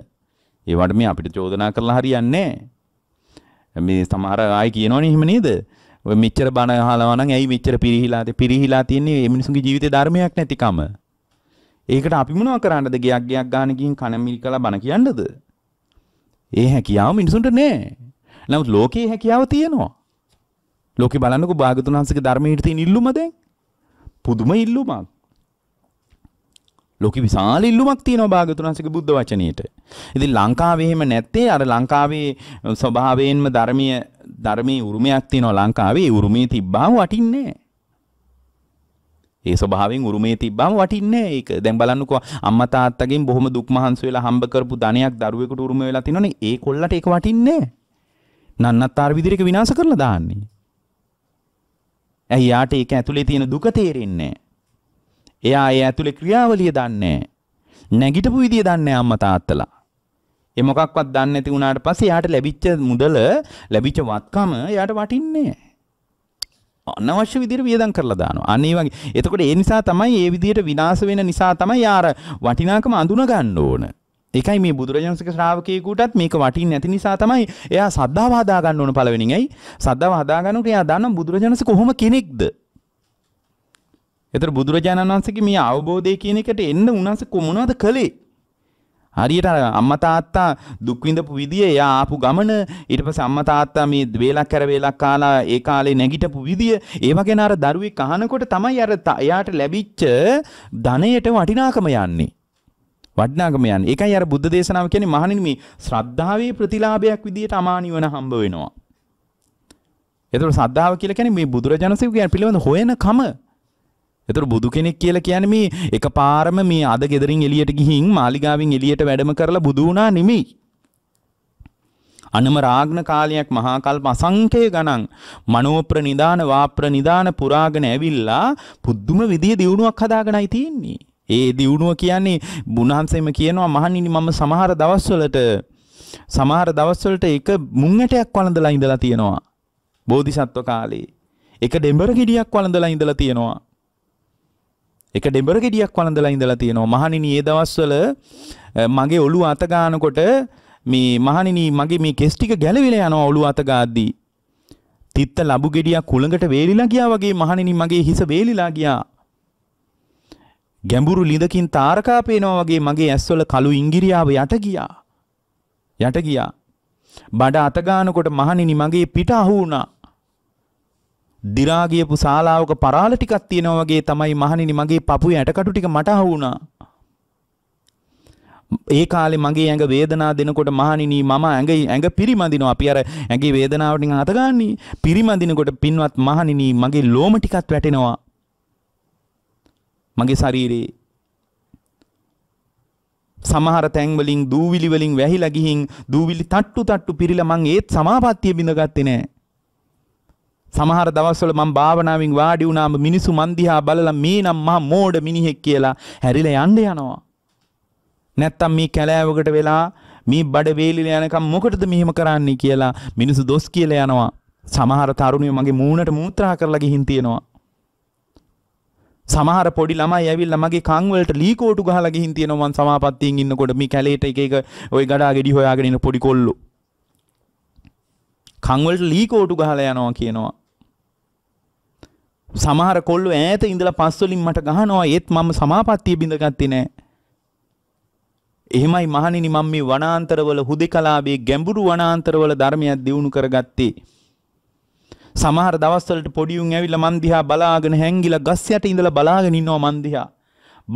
ඒවට මේ අපිට චෝදනා කරලා හරියන්නේ නැහැ. මේ සමහර අය කියනවනේ එහෙම නේද? ඔය මෙච්චර බණ අහලා නම් ඇයි මෙච්චර පිරිහිලාද? පිරිහිලා තියන්නේ මේ මිනිසුන්ගේ ජීවිතේ ධර්මයක් නැතිකම. ඒකට අපි මොනවා කරන්නද ගයක් ගයක් ගන්න ගින් කන මිල් කලා බන කියන්නද? ඒ හැකියාව මිනිසුන්ට නෑ. නමුත් ලෝකයේ හැකියාව තියෙනවා. ලෝකේ බලන්නකෝ භාගතුන් වහන්සේගේ ධර්මයේ තියෙන ඉල්ලුම දැන්. පුදුම ඉල්ලුමක්. ලෝකේ විශාල ඉල්ලුමක් තියෙනවා භාගතුන් වහන්සේගේ බුද්ධ වචනයේට. ඉතින් ලංකාවේ එහෙම නැත්තේ අර ලංකාවේ ස්වභාවයෙන්ම ධර්මීය ධර්මයේ උරුමයක් තියෙනවා ලංකාවේ. ඒ උරුමේ තිබ්බාම වටින්නේ නැහැ. ඒ ස්වභාවයෙන් උරුමේ තිබ්බම වටින්නේ ඒක. දැන් බලන්නකෝ අම්මා තාත්තගෙන් බොහොම දුක් මහන්සි වෙලා හම්බ කරපු ධනයක් දරුවෙකුට උරුම වෙලා තිනවනේ ඒ කොල්ලට ඒක වටින්නේ නැහැ. නන්නත්තර විදිහට විනාශ කරලා දාන්නේ. ඇයි යාට ඒක ඇතුලේ තියෙන දුක තේරෙන්නේ එයා ඒ ඇතුලේ ක්‍රියාවලිය දන්නේ නැගිටපු විදිය දන්නේ අම්මා තාත්තලා. ඒ මොකක්වත් දන්නේ නැති වුණාට පස්සේ යාට ලැබිච්ච මුදල ලැබිච්ච වත්කම යාට වටින්නේ අනවශ්‍ය විදිහට වියදම් කරලා දානවා. අන්න ඒ වගේ. එතකොට ඒ නිසා තමයි මේ විදිහට විනාශ වෙන නිසා තමයි යාර වටිනාකම අඳුන ගන්න ඕන. එකයි මේ බුදුරජාණන්සක ශ්‍රාවකයකුටත් මේක වටින් නැති නිසා තමයි එයා සද්ධාව හදාගන්න ඕන පළවෙනියි සද්ධාව හදාගන්නට එයා දන්න බුදුරජාණන්ස කොහොම කෙනෙක්ද එතර බුදුරජාණන් වහන්සේගේ මේ අවබෝධය කියන එකට එන්න උන්වහන්සේ කොමුණවද කළේ හරියට අම්මා තාත්තා දුක් විඳපු විදිය එයා ආපු ගමන ඊට පස්සේ අම්මා තාත්තා මේ වේලක් කර වේලක් කාලා ඒ කාලේ නැගිටපු විදිය ඒව ගැන අර දරුවෙක් අහනකොට තමයි අර එයාට ලැබිච්ච ධනයට වටිනාකම යන්නේ වඩනාගම යන්නේ. ඒකයි අර බුද්ධ දේශනාව කියන්නේ මහණෙනි මේ ශ්‍රද්ධාවේ ප්‍රතිලාභයක් විදියට අමානිවන හම්බ වෙනවා. එතකොට ශ්‍රද්ධාව කියලා කියන්නේ මේ බුදුරජාණන්සේ කියන පිළිවෙත හොයන කම. එතකොට බුදු කෙනෙක් කියලා කියන්නේ මේ එකපාරම මේ අද ගෙදරින් එළියට ගිහින් මාලිගාවෙන් එළියට වැඩම කරලා බුදු වුණා නෙමෙයි. අනම රාග්න කාලයක් මහා කල්ප අසංඛේ ගණන් මනෝප්‍ර නිදාන වාප්‍ර නිදාන පුරාගෙන ඇවිල්ලා පුදුම විදිය දියුණුවක් හදාගෙනයි තියෙන්නේ. ඒ දියුණුව කියන්නේ බුණහන්සේම කියනවා මහණෙනි මම සමහර දවස්වලට සමහර දවස්වලට එක මුං ඇටයක් වළඳලා ඉඳලා තියෙනවා. බෝධිසත්ව කාලේ. එක ඩෙඹර ගෙඩියක් වළඳලා ඉඳලා තියෙනවා. එක ඩෙඹර ගෙඩියක් වළඳලා ඉඳලා තියෙනවා. මහණෙනි මේ දවස්වල මගේ ඔළුව අත ගන්නකොට මේ මහණෙනි මගේ මේ කෙස් ටික ගැලවිලා යනවා ඔළුව අත ගාද්දී. තිත්ත ලබු ගෙඩියක් කුලඟට වේලිලා ගියා වගේ මහණෙනි මගේ හිස වේලිලා ගියා. ගැඹුරු ලිඳකින් තාරකා පේනවා වගේ මගේ ඇස්වල කළු ඉංගිරියාව යට ගියා. යට ගියා. බඩ අතගානකොට මහණෙනි මගේ පිට අහු වුණා. දිරා ගියපු ශාලාවක පරාල ටිකක් තියෙනවා වගේ තමයි මහණෙනි මගේ පපුවේ ඇටකටු ටික මට අහු වුණා. ඒ කාලේ මගේ ඇඟ වේදනා දෙනකොට මහණෙනි මම ඇඟ ඇඟ පිරිමදිනවා අපි අර ඇඟේ වේදනාවට නිකන් අත ගන්නී පිරිමදිනකොට පින්වත් මහණෙනි මගේ ලෝම ටිකක් වැටෙනවා මගේ ශරීරේ සමහර තැන් වලින් දූවිලි වලින් වැහිලා ගිහින් දූවිලි තට්ටු තට්ටු පිරিলা මං ඒත් සමාපත්තිය බිඳගත්තේ නෑ සමහර දවස්වල මම භාවනාවෙන් වාඩි වුණාම මිනිස්සු මන් දිහා බලලා මේ නම් මහා මෝඩ මිනිහෙක් කියලා හැරිලා යන්න යනවා. නැත්තම් මේ කැලෑවකට වෙලා මේ බඩ වේලිලා යනකම් මොකටද මෙහෙම කරන්නේ කියලා මිනිස්සු දොස් කියලා යනවා. සමහර තරුණියෝ මගේ මූණට මූත්‍රා කරලා ගිහින් තියෙනවා. සමහර පොඩි ළමයි ඇවිල්ලා මගේ කන් වලට ලී කෝටු ගහලා ගිහින් තියෙනවා මං සමාපත්තියෙන් ඉන්නකොට මේ කැලේට එක එක ওই ගඩා ගෙඩි හොයාගෙන ඉන්න පොඩි කොල්ලෝ කන් වලට ලී කෝටු ගහලා යනවා කියනවා සමහර කොල්ලෝ ඈත ඉඳලා පස් වලින් මට ගහනවා ඒත් මම සමාපත්තිය බිඳගත්තේ නෑ එහෙමයි මහණෙනි මම මේ වනාන්තරවල හුදෙකලාවේ ගැඹුරු වනාන්තරවල ධර්මයක් දියුණු කරගත්තේ සමහර දවස්වලට පොඩි උන් ඇවිල්ලා මන් දිහා බලාගෙන හැංගිලා ගස් යට ඉඳලා බලාගෙන ඉන්නවා මන් දිහා.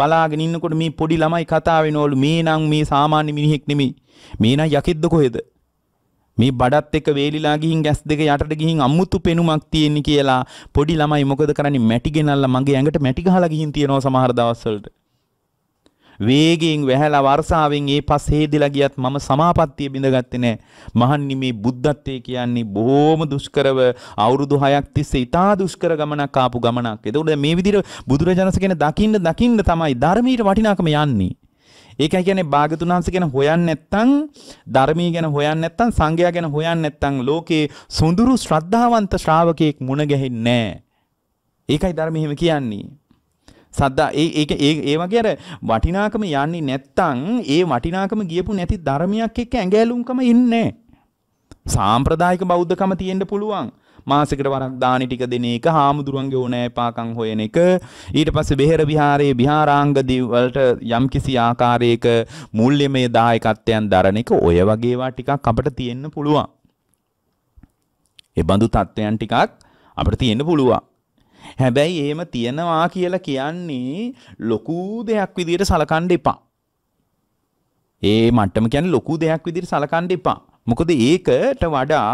බලාගෙන ඉන්නකොට මේ පොඩි ළමයි කතා වෙනවලු මේ නම් මේ සාමාන්‍ය මිනිහෙක් නෙමෙයි. මේ නම් යකෙද්ද කොහෙද? මේ බඩත් එක්ක වේලිලා ගිහින් ගැස් දෙක යටට ගිහින් අමුතු පෙනුමක් තියෙන කියලා පොඩි ළමයි මොකද කරන්නේ මැටි ගෙනල්ලා මගේ ඇඟට මැටි ගහලා ගිහින් තියනවා සමහර දවස්වලට. වේගයෙන් වැහැලා වර්ෂාවෙන් ඒ පස් හේදිලා ගියත් මම සමාපත්තිය බිඳගත්තේ නැහැ. මහන්නි මේ බුද්ධත්වයේ කියන්නේ බොහොම දුෂ්කරව අවුරුදු 6ක් තිස්සේ ඉතා දුෂ්කර ගමනක් ආපු ගමනක්. ඒතකොට මේ විදිහට බුදුරජාණන්ස කියන දකින්න දකින්න තමයි ධර්මීට වටිනාකම යන්නේ. ඒකයි කියන්නේ භාගතුන් වහන්සේ ගැන හොයන්නේ නැත්නම් ධර්මී ගැන හොයන්නේ නැත්නම් සංඝයා ගැන හොයන්නේ නැත්නම් ලෝකේ සොඳුරු ශ්‍රද්ධාවන්ත ශ්‍රාවකයෙක් මුණ ගැහෙන්නේ නැහැ. ඒකයි ධර්මය එහෙම කියන්නේ. සද්දා ඒ ඒක ඒ ඒ වගේ අර වටිනාකම යන්නේ නැත්තම් ඒ වටිනාකම ගියපු නැති ධර්මයක් එක්ක ඇඟැලුම්කම ඉන්නේ සාම්ප්‍රදායික බෞද්ධකම තියෙන්න පුළුවන් මාසෙකට වරක් දානි ටික දෙන එක හාමුදුරන්ගේ ඕනෑ පාකම් හොයන එක ඊට පස්සේ බෙහෙර විහාරයේ විහාරාංග දිවලට යම්කිසි ආකාරයක මුල්‍යමය දායකත්වයන් දරන එක ඔය වගේ ඒවා ටිකක් අපිට තියෙන්න පුළුවන්. ඒ බඳු තත්ත්වයන් ටිකක් අපිට තියෙන්න පුළුවන්. හැබැයි එහෙම තියනවා කියලා කියන්නේ ලොකු දෙයක් විදියට සලකන්න එපා. ඒ මට්ටම කියන්නේ ලොකු දෙයක් විදියට සලකන්න එපා. මොකද ඒකට වඩා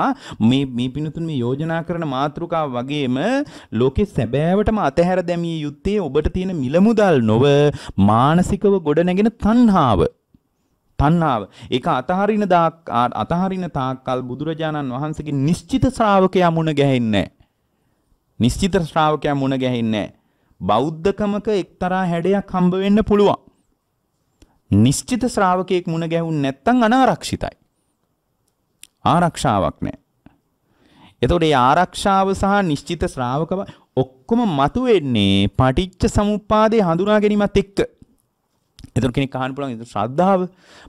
මේ මේ පිණුතුන් මේ යෝජනා කරන මාතෘකාව වගේම ලෝකේ සැබෑවටම අතහැර දැමිය යුත්තේ ඔබට තියෙන මිල මුදල් නොව මානසිකව ගොඩනැගෙන තණ්හාව. තණ්හාව. ඒක අතහරින දාක් අතහරින තාක්කල් බුදුරජාණන් වහන්සේගේ නිශ්චිත ශ්‍රාවකයා මුණ ගැහෙන්නේ නැහැ. නිශ්චිත ශ්‍රාවකයා මුණ ගැහින්නේ බෞද්ධකමක එක්තරා හැඩයක් හම්බ වෙන්න පුළුවන්. නිශ්චිත ශ්‍රාවකයෙක් මුණ ගැහුන් නැත්තම් අනාරක්ෂිතයි. ආරක්ෂාවක් නැහැ. එතකොට මේ ආරක්ෂාව සහ නිශ්චිත ශ්‍රාවකව ඔක්කොම මතුවෙන්නේ පටිච්ච සමුප්පාදේ හඳුනා ගැනීමත් එක්ක. එතකොට කෙනෙක් අහන්න පුළුවන් ඒ ශ්‍රද්ධාව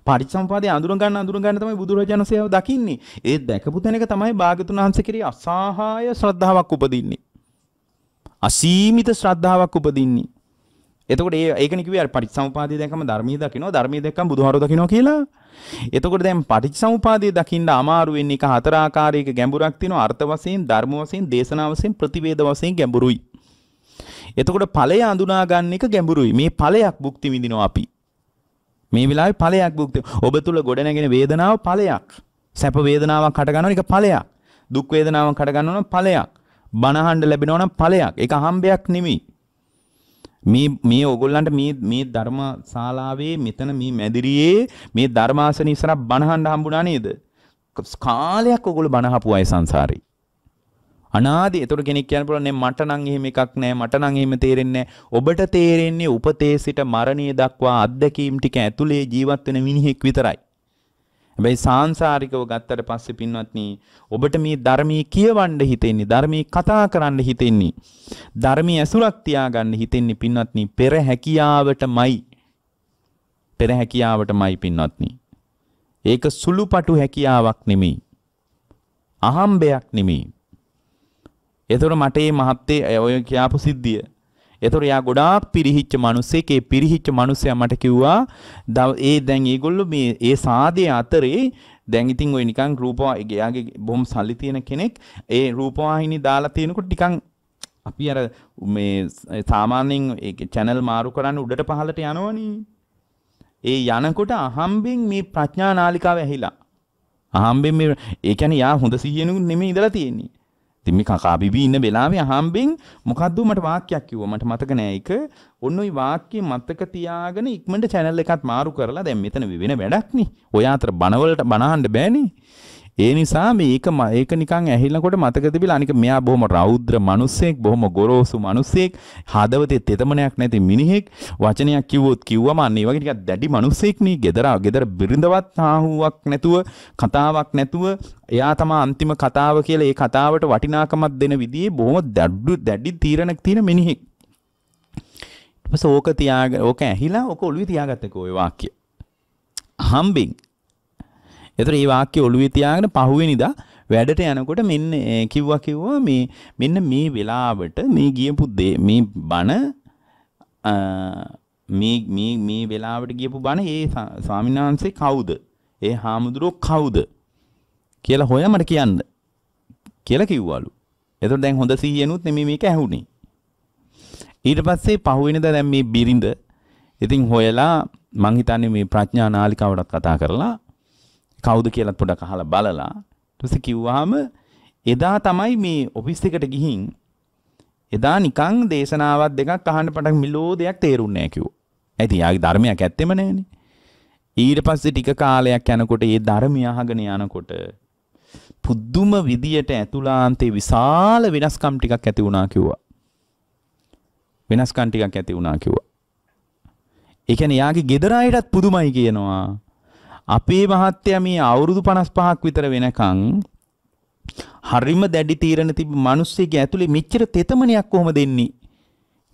පටිච්ච සමුප්පාදේ අඳුර ගන්න අඳුර ගන්න තමයි බුදුරජාණන් සේව දකින්නේ. ඒ දැකපු තැනක තමයි භාග්‍යතුන් වහන්සේ කෙරෙහි අසහාය ශ්‍රද්ධාවක් උපදින්නේ. අසීමිත ශ්‍රද්ධාවක් උපදින්නේ. එතකොට ඒ ඒකනේ කිව්වේ අර පටිච්චසමුපාදය දැකම ධර්මයේ දකිනවා ධර්මයේ දැක්කම බුදුහාරෝ දකිනවා කියලා. එතකොට දැන් පටිච්චසමුපාදය දකින්න අමාරු වෙන්නේ එක හතර ආකාරයක ගැඹුරක් තියෙනවා අර්ථ වශයෙන් ධර්ම වශයෙන් දේශනා වශයෙන් ප්‍රතිවේද වශයෙන් ගැඹුරුයි. එතකොට ඵලය අඳුනා ගන්න එක ගැඹුරුයි. මේ ඵලයක් භුක්ති විඳිනවා අපි. මේ වෙලාවේ ඵලයක් භුක්ති ඔබ තුල ගොඩ නැගෙන වේදනාව ඵලයක්. සැප වේදනාවක් හට ගන්නවා එක ඵලයක්. දුක් වේදනාවක් හට ගන්නවා ඵලයක්. බණහන්ඩ ලැබෙනවන ඵලයක් එක හම්බයක් නෙමෙයි මේ මේ ඕගොල්ලන්ට මේ මේ ධර්ම ශාලාවේ මෙතන මේ මැදිරියේ මේ ධර්මාසන ඉස්සර බණහන්ඩ හම්බුණා නේද කාලයක් ඔගොල්ලෝ බණහපු අය සංසාරේ අනාදී එතකොට කෙනෙක් කියන්න පුළුවන් නේ මට නම් එහෙම එකක් නෑ මට නම් එහෙම තේරෙන්නේ නෑ ඔබට තේරෙන්නේ උපතේ සිට මරණය දක්වා අත්දැකීම් ටික ඇතුලේ ජීවත් වෙන මිනිහෙක් විතරයි හැබැයි සාංශාරිකව ගත්තට පස්සේ පින්වත්නි ඔබට මේ ධර්මයේ කියවන්න හිතෙන්නේ ධර්මයේ කතා කරන්න හිතෙන්නේ ධර්මයේ ඇසුරක් තියාගන්න හිතෙන්නේ පින්වත්නි පෙර හැකියාවටමයි පෙර හැකියාවටමයි පින්වත්නි ඒක සුළුපටු හැකියාවක් නෙමෙයි අහම්බයක් නෙමෙයි එතකොට මට මේ මහත්තේ ඔය කියාපු සිද්ධිය එතකොට යා ගොඩාක් පිරිහිච්ච මිනිස්සෙක් ඒ පිරිහිච්ච මිනිස්සයා මට කිව්වා ඒ දැන් ඒගොල්ලෝ මේ ඒ සාදේ අතරේ දැන් ඉතින් ওই නිකන් රූපවාහිනී යාගේ බොහොම සල්ලි තියෙන කෙනෙක් ඒ රූපවාහිනී දාලා තියෙනකොට නිකන් අපි අර මේ සාමාන්‍යයෙන් ඒ channel මාරු කරන්න උඩට පහළට යනවනේ ඒ යනකොට අහම්බෙන් මේ ප්‍රඥා නාලිකාව ඇහිලා අහම්බෙන් මේ ඒ කියන්නේ යා හොඳ සිහියනුත් නෙමෙයි ඉඳලා තියෙන්නේ ඉතින් මේ කකා බිබී ඉන්න වෙලාවේ අහම්බෙන් මොකද්ද මට වාක්‍යයක් කිව්වා මට මතක නෑ ඒක. ඔන්න ওই වාක්‍යෙ මතක තියාගෙන ඉක්මනට channel එකත් මාරු කරලා දැන් මෙතන වෙන වැඩක් නේ. ඔය අතර බනවලට බනහන්න බෑනේ. ඒ නිසා මේක ඒක නිකන් ඇහිලනකොට මතක තිබිලා අනික මෙයා බොහොම රෞද්‍ර මිනිස්සෙක් බොහොම ගොරෝසු මිනිස්සෙක් හදවතේ තෙතමනයක් නැති මිනිහෙක් වචනයක් කිව්වොත් කිව්වම අන්න ඒ වගේ ටිකක් දැඩි මිනිස්සෙක් නේ gedara gedara බිරිඳවත් ආහුවක් නැතුව කතාවක් නැතුව එයා තමයි අන්තිම කතාව කියලා ඒ කතාවට වටිනාකමක් දෙන විදිහේ බොහොම දැඩි දැඩි තීරණක් තියෙන මිනිහෙක් ඊට පස්සේ ඕක තියාගෙන ඕක ඇහිලා ඕක ඔළුවේ තියාගත්තකෝ ඒ වාක්‍ය හම්බින් එතකොට මේ වාක්‍ය ඔළුවේ තියාගෙන පහුවෙනිදා වැඩට යනකොට මෙන්න කිව්වා කිව්වා මේ මෙන්න මේ වෙලාවට මේ ගියපු දේ මේ බණ මේ මේ මේ වෙලාවට ගියපු බණ ඒ ස්වාමීන් වහන්සේ කවුද? ඒ හාමුදුරුවෝ කවුද? කියලා හොය මට කියන්න කියලා කිව්වලු. එතකොට දැන් හොඳ සිහියනුත් නෙමෙයි මේක ඇහුනේ. ඊට පස්සේ පහුවෙනදා දැන් මේ බිරිඳ ඉතින් හොයලා මං හිතන්නේ මේ ප්‍රඥා නාලිකාවටත් කතා කරලා කවුද කියලත් පොඩක් අහලා බලලා ඊටසේ කිව්වහම එදා තමයි මේ ඔෆිස් එකට ගිහින් එදා නිකන් දේශනාවක් දෙකක් අහන්න පටන් මිලෝ දෙයක් තේරුන්නේ නැහැ කිව්වා. ඇයි යාගේ ධර්මයක් ඇත්තෙම නැහනේ. ඊට පස්සේ ටික කාලයක් යනකොට ඒ ධර්මය අහගෙන යනකොට පුදුම විදියට ඇතුලාන්තේ විශාල වෙනස්කම් ටිකක් ඇති වුණා කිව්වා. වෙනස්කම් ටිකක් ඇති වුණා කිව්වා. ඒ කියන්නේ යාගේ gedara අයටත් පුදුමයි කියනවා. අපේ මහත්තයා මේ අවුරුදු 55ක් විතර වෙනකන් හරිම දැඩි තීරණ තිබ මිනිස්සෙක් ඇතුලේ මෙච්චර තෙතමනයක් කොහොමද එන්නේ?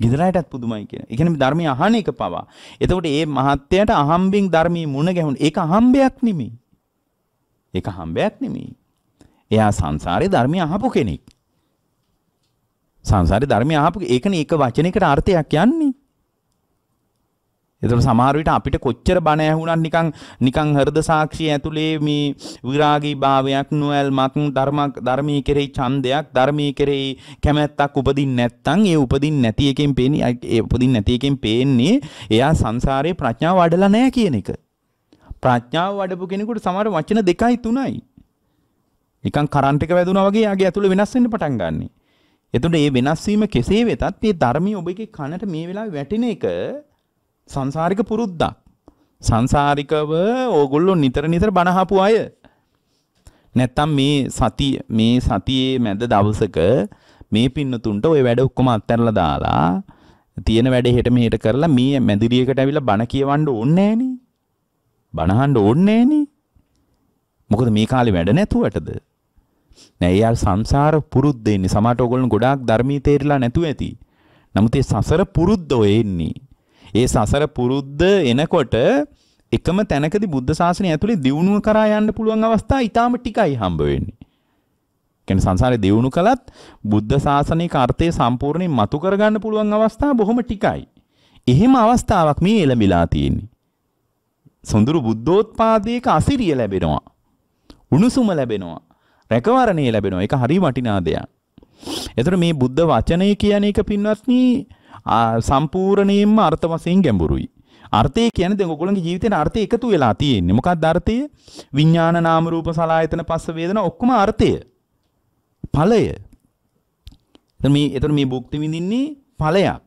ගෙදරටත් පුදුමයි කියන. ඒ කියන්නේ ධර්මය අහන එක පවා. එතකොට මේ මහත්තයාට අහම්බෙන් ධර්මයේ මුණ ගැහුණ. ඒක අහම්බයක් නෙමෙයි. ඒක අහම්බයක් නෙමෙයි. එයා සංසාරේ ධර්මය අහපු කෙනෙක්. සංසාරේ ධර්මය අහපු ඒකනේ ඒක වචනයකට අර්ථයක් යන්නේ. එතකොට සමහර විට අපිට කොච්චර බණ ඇහුණත් නිකන් නිකන් හෘද සාක්ෂිය ඇතුලේ මේ විරාගී භාවයක් නොඇල්මක් ධර්මයක් ධර්මී කෙරෙහි ඡන්දයක් ධර්මී කෙරෙහි කැමැත්තක් උපදින්නේ නැත්නම් ඒ උපදින්නේ නැති එකෙන් පේන්නේ ඒ උපදින්නේ නැති එකෙන් පේන්නේ එයා සංසාරේ ප්‍රඥාව වඩලා නැහැ කියන එක. ප්‍රඥාව වඩපු කෙනෙකුට සමහර වචන දෙකයි තුනයි නිකන් කරන්ට් එක වැදුනා වගේ යාගේ ඇතුළේ වෙනස් වෙන්න පටන් ගන්නවා. එතකොට මේ වෙනස් වීම කෙසේ වෙතත් මේ ධර්මයේ ඔබගේ කනට මේ වෙලාවේ වැටෙන එක සංසාරික පුරුද්දක්. සංසාරිකව ඕගොල්ලෝ නිතර නිතර බනහපු අය. නැත්තම් මේ සති මේ සතියේ මැද දවසක මේ පින්නතුන්ට ওই වැඩ ඔක්කොම අත්හැරලා දාලා තියෙන වැඩේ හෙට මෙහෙට කරලා මේ මැදිරියකට ඇවිල්ලා බණ කියවන්න ඕනේ නෑනේ. බණහන්න ඕනේ නෑනේ. මොකද මේ කාලේ වැඩ නැතුවටද? නෑ යාර සංසාර පුරුද්ද ඉන්නේ. සමහරට ඔයගොල්ලෝ ගොඩාක් ධර්මීය තේරිලා නැතුව ඇති. නමුත් ඒ සසර පුරුද්ද ඔය එන්නේ. ඒ සසර පුරුද්ද එනකොට එකම තැනකදී බුද්ධ ශාසනය ඇතුලේ දියුණුව කරා යන්න පුළුවන් අවස්ථා ඊටාම ටිකයි හම්බ වෙන්නේ. කියන්නේ සංසාරේ දියුණු කළත් බුද්ධ ශාසනයේ කාර්යය සම්පූර්ණයෙන් මතු කරගන්න පුළුවන් අවස්ථා බොහොම ටිකයි. එහෙම අවස්ථාවක් මේ එළඹිලා තියෙන්නේ. සොඳුරු බුද්ධෝත්පාදයක අසිරිය ලැබෙනවා. උණුසුම ලැබෙනවා. රැකවරණය ලැබෙනවා. ඒක හරි වටිනා දෙයක්. එතකොට මේ බුද්ධ වචනය කියන එක පින්වත්නි සම්පූර්ණයෙන්ම අර්ථ වශයෙන් ගැඹුරුයි. අර්ථය කියන්නේ දැන් ඔයගොල්ලන්ගේ ජීවිතේට අර්ථය එකතු වෙලා තියෙන්නේ. මොකක්ද අර්ථය? විඥාන නාම රූප සලආයතන පස්ස වේදනා ඔක්කොම අර්ථය. ඵලය. එතන මේ එතන මේ භුක්ති විඳින්නේ ඵලයක්.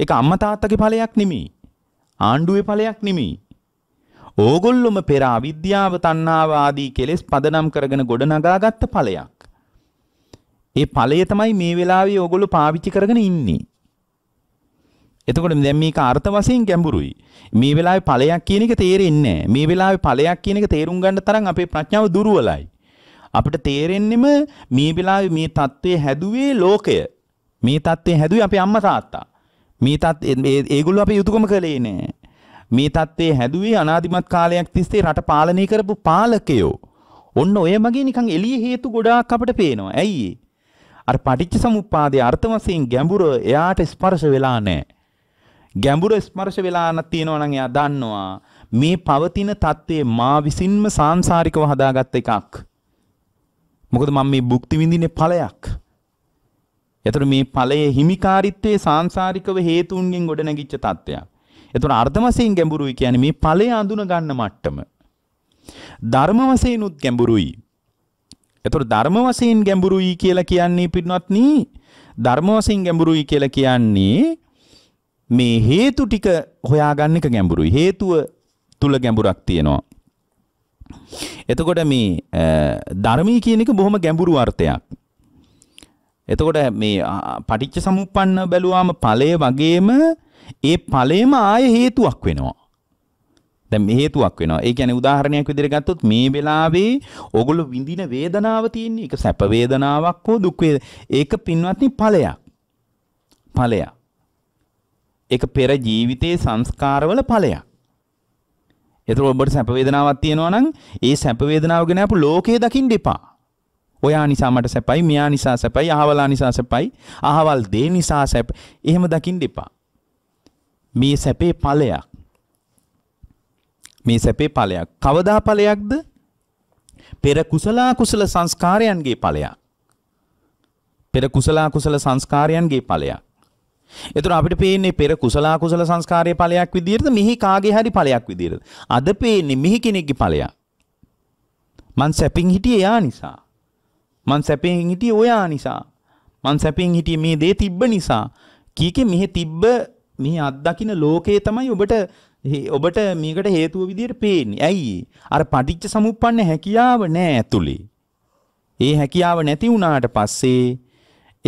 ඒක අම්මා තාත්තගේ ඵලයක් නෙමෙයි. ආණ්ඩුවේ ඵලයක් නෙමෙයි. ඕගොල්ලොම පෙර අවිද්‍යාව තණ්හාව ආදී කෙලෙස් පදනම් කරගෙන ගොඩනගාගත්ත ඵලයක්. ඒ ඵලය තමයි මේ වෙලාවේ ඕගොල්ලෝ පාවිච්චි කරගෙන ඉන්නේ. එතකොට දැන් මේක අර්ථ වශයෙන් ගැඹුරුයි. මේ වෙලාවේ ඵලයක් කියන එක තේරෙන්නේ නැහැ. මේ වෙලාවේ ඵලයක් කියන එක තේරුම් ගන්න තරම් අපේ ප්‍රඥාව දුර්වලයි. අපිට තේරෙන්නෙම මේ වෙලාවේ මේ தત્ත්වය හැදුවේ ලෝකය. මේ தત્ත්වය හැදුවේ අපේ අම්මා තාත්තා. මේ தત્ත්වය ඒගොල්ලෝ අපේ යුතුයකම කළේ නෑ. මේ தત્ත්වය හැදුවේ අනාදිමත් කාලයක් තිස්සේ රට පාලනය කරපු පාලකයෝ. ඔන්න ඔය මගේ නිකන් එළියේ හේතු ගොඩාක් අපිට පේනවා. ඇයි අර පටිච්ච සමුප්පාදයේ අර්ථ වශයෙන් ගැඹුර එයාට ස්පර්ශ වෙලා නැහැ. ගැඹුර ස්පර්ශ වෙලා නැත් තියෙනවා නම් එයා දන්නවා මේ පවතින தત્ත්වය මා විසින්ම සාංශාරිකව හදාගත්ත එකක්. මොකද මම මේ භුක්ති විඳින්නේ ඵලයක්. එතකොට මේ ඵලයේ හිමිකාරීත්වයේ සාංශාරිකව හේතුන්ගෙන් ගොඩනැගිච්ච தත්වයක්. එතකොට අර්ධ වශයෙන් ගැඹුරුයි කියන්නේ මේ ඵලය අඳුන ගන්න මට්ටම. ධර්ම වශයෙන් උත් ගැඹුරුයි. එතකොට ධර්ම වශයෙන් ගැඹුරුයි කියලා කියන්නේ පිටනත්නි ධර්ම වශයෙන් ගැඹුරුයි කියලා කියන්නේ මේ හේතු ටික හොයාගන්න එක ගැඹුරුයි. හේතුව තුල ගැඹුරක් තියෙනවා. එතකොට මේ ධර්මී කියන එක බොහොම ගැඹුරු අර්ථයක්. එතකොට මේ පටිච්ච සමුප්පන්න බැලුවාම ඵලය වගේම ඒ ඵලයම ආයේ හේතුවක් වෙනවා. දැන් මේ හේතුවක් වෙනවා. ඒ කියන්නේ උදාහරණයක් විදිහට ගත්තොත් මේ වෙලාවේ ඕගොල්ලෝ විඳින වේදනාව තියෙන එක සැප වේදනාවක් හෝ දුක් ඒක පින්වත්නි ඵලයක්. ඵලයක්. ඒක පෙර ජීවිතයේ සංස්කාරවල ඵලයක්. ඒතර ඔබට සැප වේදනාවක් තියෙනවා නම් ඒ සැප වේදනාව ගැන අපු ලෝකේ දකින්න එපා. ඔයා නිසා මට සැපයි, මෙයා නිසා සැපයි, අහවලා නිසා සැපයි, අහවල් දේ නිසා සැප. එහෙම දකින්න එපා. මේ සැපේ ඵලයක්. මේ සැපේ ඵලයක්. කවදා ඵලයක්ද? පෙර කුසලා කුසල සංස්කාරයන්ගේ ඵලයක්. පෙර කුසලා කුසල සංස්කාරයන්ගේ ඵලයක්. එතුර අපිට පේන්නේ පෙර කුසලා කුසල සංස්කාරය පලයක් විදිරද මෙහි කාගේ හරි පලයක් විදිරද. අද පේන්නේ මෙහි කෙනෙක්ගි පලයක්. මන් සැපින් හිටිය එයා නිසා. මන් සැපෙන් හිටිය ඔයා නිසා. මන් සැපෙන් හිටිය මේ දේ තිබ්බ නිසා. කීකෙ මෙහෙ තිබ්බ මේ අත්දකින ලෝකයේ තමයි ඔබට ඔබට මේකට හේතුව විදියට පේන්නේ. ඇයි? අර පටිච්ච සමුප්පන්න හැකියාව නෑ ඇතුලේ. ඒ හැකියාව නැති වුණාට පස්සේ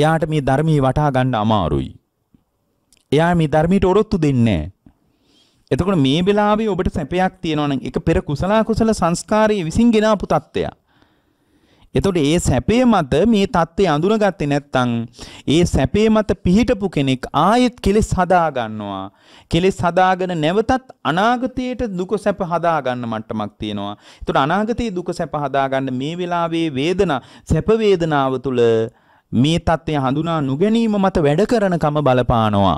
එයාට මේ ධර්මයේ වටහා ගන්න අමාරුයි. එයා මේ ධර්මයට ඔරොත්තු දෙන්නේ එතකොට මේ වෙලාවේ ඔබට සැපයක් තියෙනවා නම් ඒක පෙර කුසල කුසල සංස්කාරයේ විසින් ගෙනාපු தත්ත්වය. එතකොට ඒ සැපේ මත මේ தත්ත්වය අඳුනගත්තේ නැත්නම් ඒ සැපේ මත පිහිටපු කෙනෙක් ආයෙත් කෙලෙස් හදා ගන්නවා. කෙලෙස් හදාගෙන නැවතත් අනාගතයේට දුක සැප හදා ගන්න මට්ටමක් තියෙනවා. එතකොට අනාගතයේ දුක සැප හදා ගන්න මේ වෙලාවේ වේදනා සැප වේදනාව තුළ මේ தත්ත්වය හඳුනා නොගැනීම මත වැඩ කරනකම බලපානවා.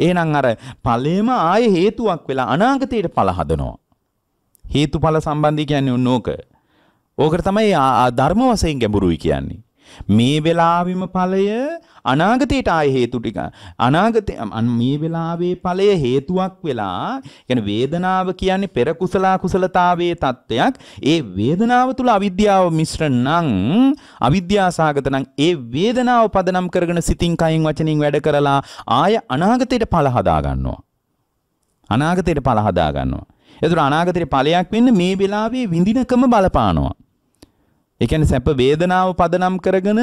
එහෙනම් අර ඵලයේම ආයේ හේතුවක් වෙලා අනාගතයට ඵල හදනවා. හේතුඵල සම්බන්ධය කියන්නේ ඕනෝක. ඕකට තමයි ධර්ම වශයෙන් ගැඹුරුයි කියන්නේ. මේ වෙලාවෙම ඵලය අනාගතයට ආය හේතු ටික අනාගතේ මේ වෙලාවේ ඵලය හේතුවක් වෙලා يعني වේදනාව කියන්නේ පෙර කුසල කුසලතාවයේ தත්වයක් ඒ වේදනාව තුල අවිද්‍යාව මිශ්‍ර නම් අවිද්‍යාසගත නම් ඒ වේදනාව පදනම් කරගෙන සිතින් කයින් වචනින් වැඩ කරලා ආය අනාගතයට ඵල හදා ගන්නවා අනාගතයට ඵල හදා ගන්නවා එතකොට අනාගතේ ඵලයක් වෙන්න මේ වෙලාවේ විඳිනකම බලපානවා ඒ කියන්නේ සැප වේදනාව පදනම් කරගෙන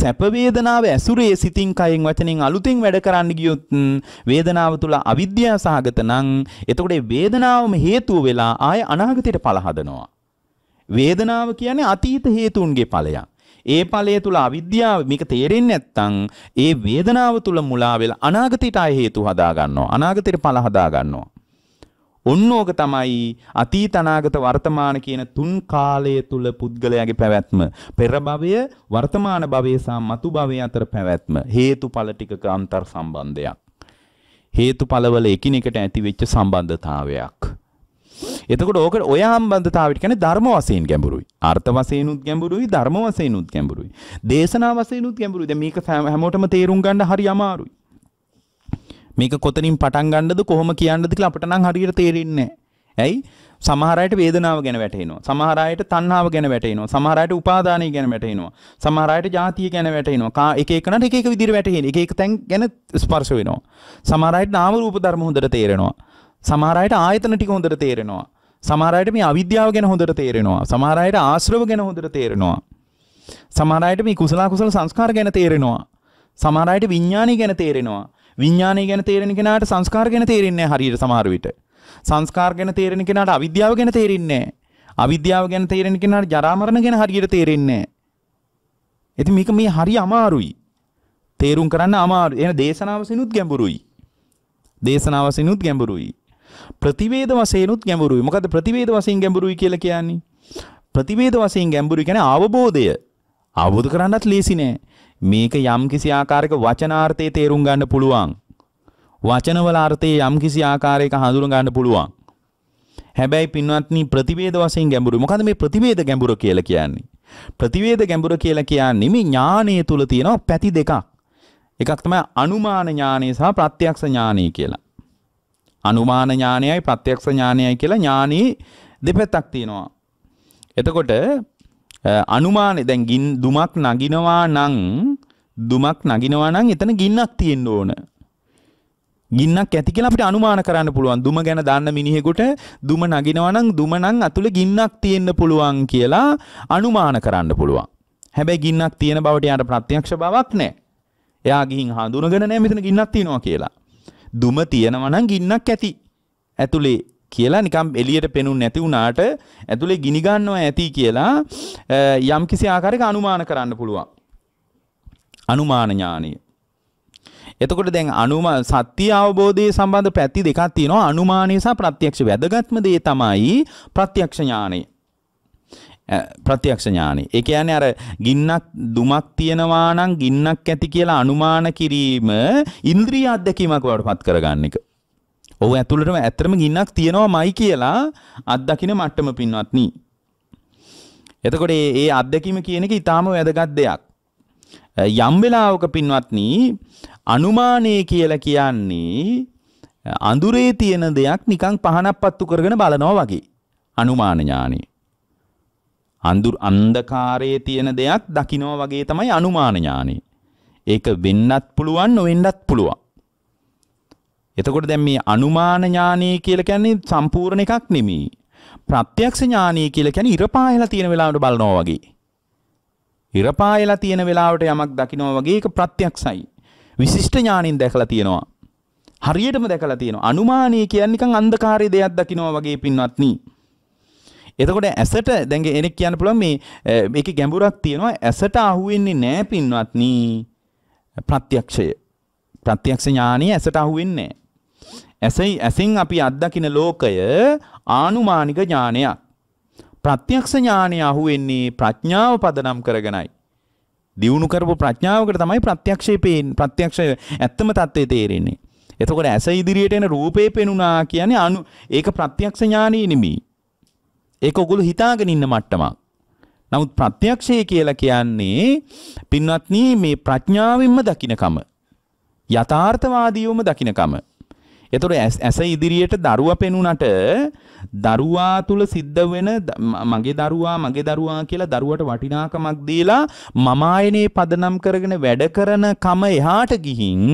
සැප වේදනාව ඇසුරේ සිතින් කයෙන් වචනෙන් අලුතෙන් වැඩ කරන්න ගියොත් වේදනාව තුල අවිද්‍යාව සහගත නම් එතකොට වේදනාවම හේතුව වෙලා ආය අනාගතයට පල හදනවා. වේදනාව කියන්නේ අතීත හේතුන්ගේ ඵලයක්. ඒ ඵලය තුල අවිද්‍යාව මේක තේරෙන්නේ නැත්නම් ඒ වේදනාව තුල මුලා වෙලා අනාගතයට ආය හේතු හදා ගන්නවා. අනාගතයට පල හදා ගන්නවා. ඔන්න ඕක තමයි අතීත අනාගත වර්තමාන කියන තුන් කාලය තුල පුද්ගලයාගේ පැවැත්ම පෙර භවය වර්තමාන භවය සහ මතු භවය අතර පැවැත්ම හේතුඵල ටිකක අන්තර් සම්බන්ධයක් හේතුඵලවල එකිනෙකට ඇතිවෙච්ච සම්බන්ධතාවයක් එතකොට ඕක ඔය සම්බන්ධතාවයට කියන්නේ ධර්ම වශයෙන් ගැඹුරුයි. අර්ථ වශයෙන්ුත් ගැඹුරුයි, ධර්ම වශයෙන්ුත් ගැඹුරුයි. දේශනා වශයෙන්ුත් ගැඹුරුයි. දැන් මේක හැමෝටම තේරුම් ගන්න හරි අමාරුයි. මේක කොතනින් පටන් ගන්නද කොහොම කියන්නද කියලා අපිට නම් හරියට තේරෙන්නේ ඇයි? සමහර අයට වේදනාව ගැන වැටෙනවා. සමහර අයට තණ්හාව ගැන වැටෙනවා. සමහර අයට උපාදානය ගැන වැටෙනවා. සමහර අයට ජාතිය ගැන වැටෙනවා. කා එක එකනට එක එක විදිහට වැටෙන. එක එක තැන් ගැන ස්පර්ශ වෙනවා. සමහර අයට නාම රූප ධර්ම හොඳට තේරෙනවා. සමහර අයට ආයතන ටික හොඳට තේරෙනවා. සමහර අයට මේ අවිද්‍යාව ගැන හොඳට තේරෙනවා. සමහර අයට ආශ්‍රව ගැන හොඳට තේරෙනවා. සමහර අයට මේ කුසල කුසල සංස්කාර ගැන තේරෙනවා. සමහර අයට විඥානය ගැන තේරෙනවා. විඥානය ගැන තේරෙන කෙනාට සංස්කාර ගැන තේරෙන්නේ හරියට සමහර විට. සංස්කාර ගැන තේරෙන කෙනාට අවිද්‍යාව ගැන තේරෙන්නේ අවිද්‍යාව ගැන තේරෙන කෙනාට ජරා මරණ ගැන හරියට තේරෙන්නේ ඉතින් මේක මේ හරි අමාරුයි. තේරුම් කරන්න අමාරු. එහෙනම් දේශනාව සිනුත් ගැඹුරුයි. දේශනාව සිනුත් ගැඹුරුයි. ප්‍රතිවේද වශයෙන්ුත් ගැඹුරුයි. මොකද ප්‍රතිවේද වශයෙන් ගැඹුරුයි කියලා කියන්නේ? ප්‍රතිවේද වශයෙන් ගැඹුරු කියන්නේ අවබෝධය. අවබෝධ කරන්නත් ලේසි නෑ. මේක යම්කිසි ආකාරයක වචනාර්ථයේ තේරුම් ගන්න පුළුවන්. වචනවල අර්ථයේ යම්කිසි ආකාරයක හඳුන ගන්න පුළුවන්. හැබැයි පින්වත්නි ප්‍රතිවේද වශයෙන් ගැඹුරු. මොකද මේ ප්‍රතිවේද ගැඹුර කියලා කියන්නේ? ප්‍රතිවේද ගැඹුර කියලා කියන්නේ මේ ඥානය තුල තියෙන පැති දෙකක්. එකක් තමයි අනුමාන ඥානය සහ ප්‍රත්‍යක්ෂ ඥානය කියලා. අනුමාන ඥානයයි ප්‍රත්‍යක්ෂ ඥානයයි කියලා ඥානී දෙපැත්තක් තියෙනවා. එතකොට අනුමානේ දැන් ගින් දුමක් නගිනවා නම් දුමක් නගිනවා නම් එතන ගින්නක් තියෙන්න ඕන. ගින්නක් ඇති කියලා අපිට අනුමාන කරන්න පුළුවන්. දුම ගැන දන්න මිනිහෙකුට දුම නගිනවා නම් දුම නම් අතුලේ ගින්නක් තියෙන්න පුළුවන් කියලා අනුමාන කරන්න පුළුවන්. හැබැයි ගින්නක් තියෙන බවට යාට ප්‍රත්‍යක්ෂ බවක් නැහැ. එයා ගිහින් හඳුනගෙන නැහැ මෙතන ගින්නක් තියෙනවා කියලා. දුම තියෙනවා නම් ගින්නක් ඇති. ඇතුලේ කියලා නිකම් එලියට පෙනුන් නැති වුණාට ඇතුලේ ගිනි ගන්නවා ඇති කියලා යම්කිසි ආකාරයක අනුමාන කරන්න පුළුවන්. අනුමාන ඥානය. එතකොට දැන් අනුමා සත්‍ය අවබෝධයේ සම්බන්ධ පැති දෙකක් තියෙනවා අනුමානය සහ ප්‍රත්‍යක්ෂ වැදගත්ම දේ තමයි ප්‍රත්‍යක්ෂ ඥානය. ප්‍රත්‍යක්ෂ ඥානය. ඒ කියන්නේ අර ගින්නක් දුමක් තියනවා නම් ගින්නක් ඇති කියලා අනුමාන කිරීම ඉන්ද්‍රිය අත්දැකීමක් වඩපත් කරගන්න එක. ඔහු ඇතුළටම ඇත්තටම ගින්නක් තියෙනවාමයි කියලා අත්දකින මට්ටම පින්වත්නි. එතකොට ඒ අත්දැකීම කියන එක ඊටාම වැදගත් දෙයක්. යම් වෙලාවක පින්වත්නි අනුමානය කියලා කියන්නේ අඳුරේ තියෙන දෙයක් නිකන් පහනක් පත්තු කරගෙන බලනවා වගේ. අනුමාන ඥානෙ. අඳුර අන්ධකාරයේ තියෙන දෙයක් දකිනවා වගේ තමයි අනුමාන ඥානෙ. ඒක වෙන්නත් පුළුවන් නොවෙන්නත් පුළුවන්. එතකොට දැන් මේ අනුමාන ඥානය කියලා කියන්නේ සම්පූර්ණ එකක් නෙමෙයි. ප්‍රත්‍යක්ෂ ඥානය කියලා කියන්නේ ඉර පායලා තියෙන වෙලාවට බලනවා වගේ. ඉර පායලා තියෙන වෙලාවට යමක් දකිනවා වගේ ඒක ප්‍රත්‍යක්ෂයි. විශිෂ්ට ඥානින් දැකලා තියෙනවා. හරියටම දැකලා තියෙනවා. අනුමානය කියන්නේ නිකන් අන්ධකාරයේ දෙයක් දකිනවා වගේ පින්වත්නි. එතකොට ඇසට දැන් කෙනෙක් කියන්න පුළුවන් මේ මේකේ ගැඹුරක් තියෙනවා ඇසට අහුවෙන්නේ නැහැ පින්වත්නි. ප්‍රත්‍යක්ෂය. ප්‍රත්‍යක්ෂ ඥානිය ඇසට අහුවෙන්නේ නැහැ. ඇසෙයි ඇසින් අපි අත්දකින ලෝකය ආනුමානික ඥානයක්. ප්‍රත්‍යක්ෂ ඥානය අහුවෙන්නේ ප්‍රඥාව පදනම් කරගෙනයි. දියුණු කරපු ප්‍රඥාවකට තමයි ප්‍රත්‍යක්ෂයේ පේන්නේ ප්‍රත්‍යක්ෂ ඇත්තම தත්ත්වේ තේරෙන්නේ. එතකොට ඇස ඉදිරියට එන රූපේ පෙනුනා කියන්නේ අනු ඒක ප්‍රත්‍යක්ෂ ඥානෙ නෙමෙයි. ඒක ඔගොල්ලෝ හිතාගෙන ඉන්න මට්ටමක්. නමුත් ප්‍රත්‍යක්ෂය කියලා කියන්නේ පින්වත්නි මේ ප්‍රඥාවෙන්ම දකින්නකම. යථාර්ථවාදීවම දකින්නකම. එතකොට ඇස ඉදිරියට දරුවා පෙනුනට දරුවා තුල සිද්ධ වෙන මගේ දරුවා මගේ දරුවා කියලා දරුවට වටිනාකමක් දීලා මම ආයනේ පදනම් කරගෙන වැඩ කරන කම එහාට ගිහින්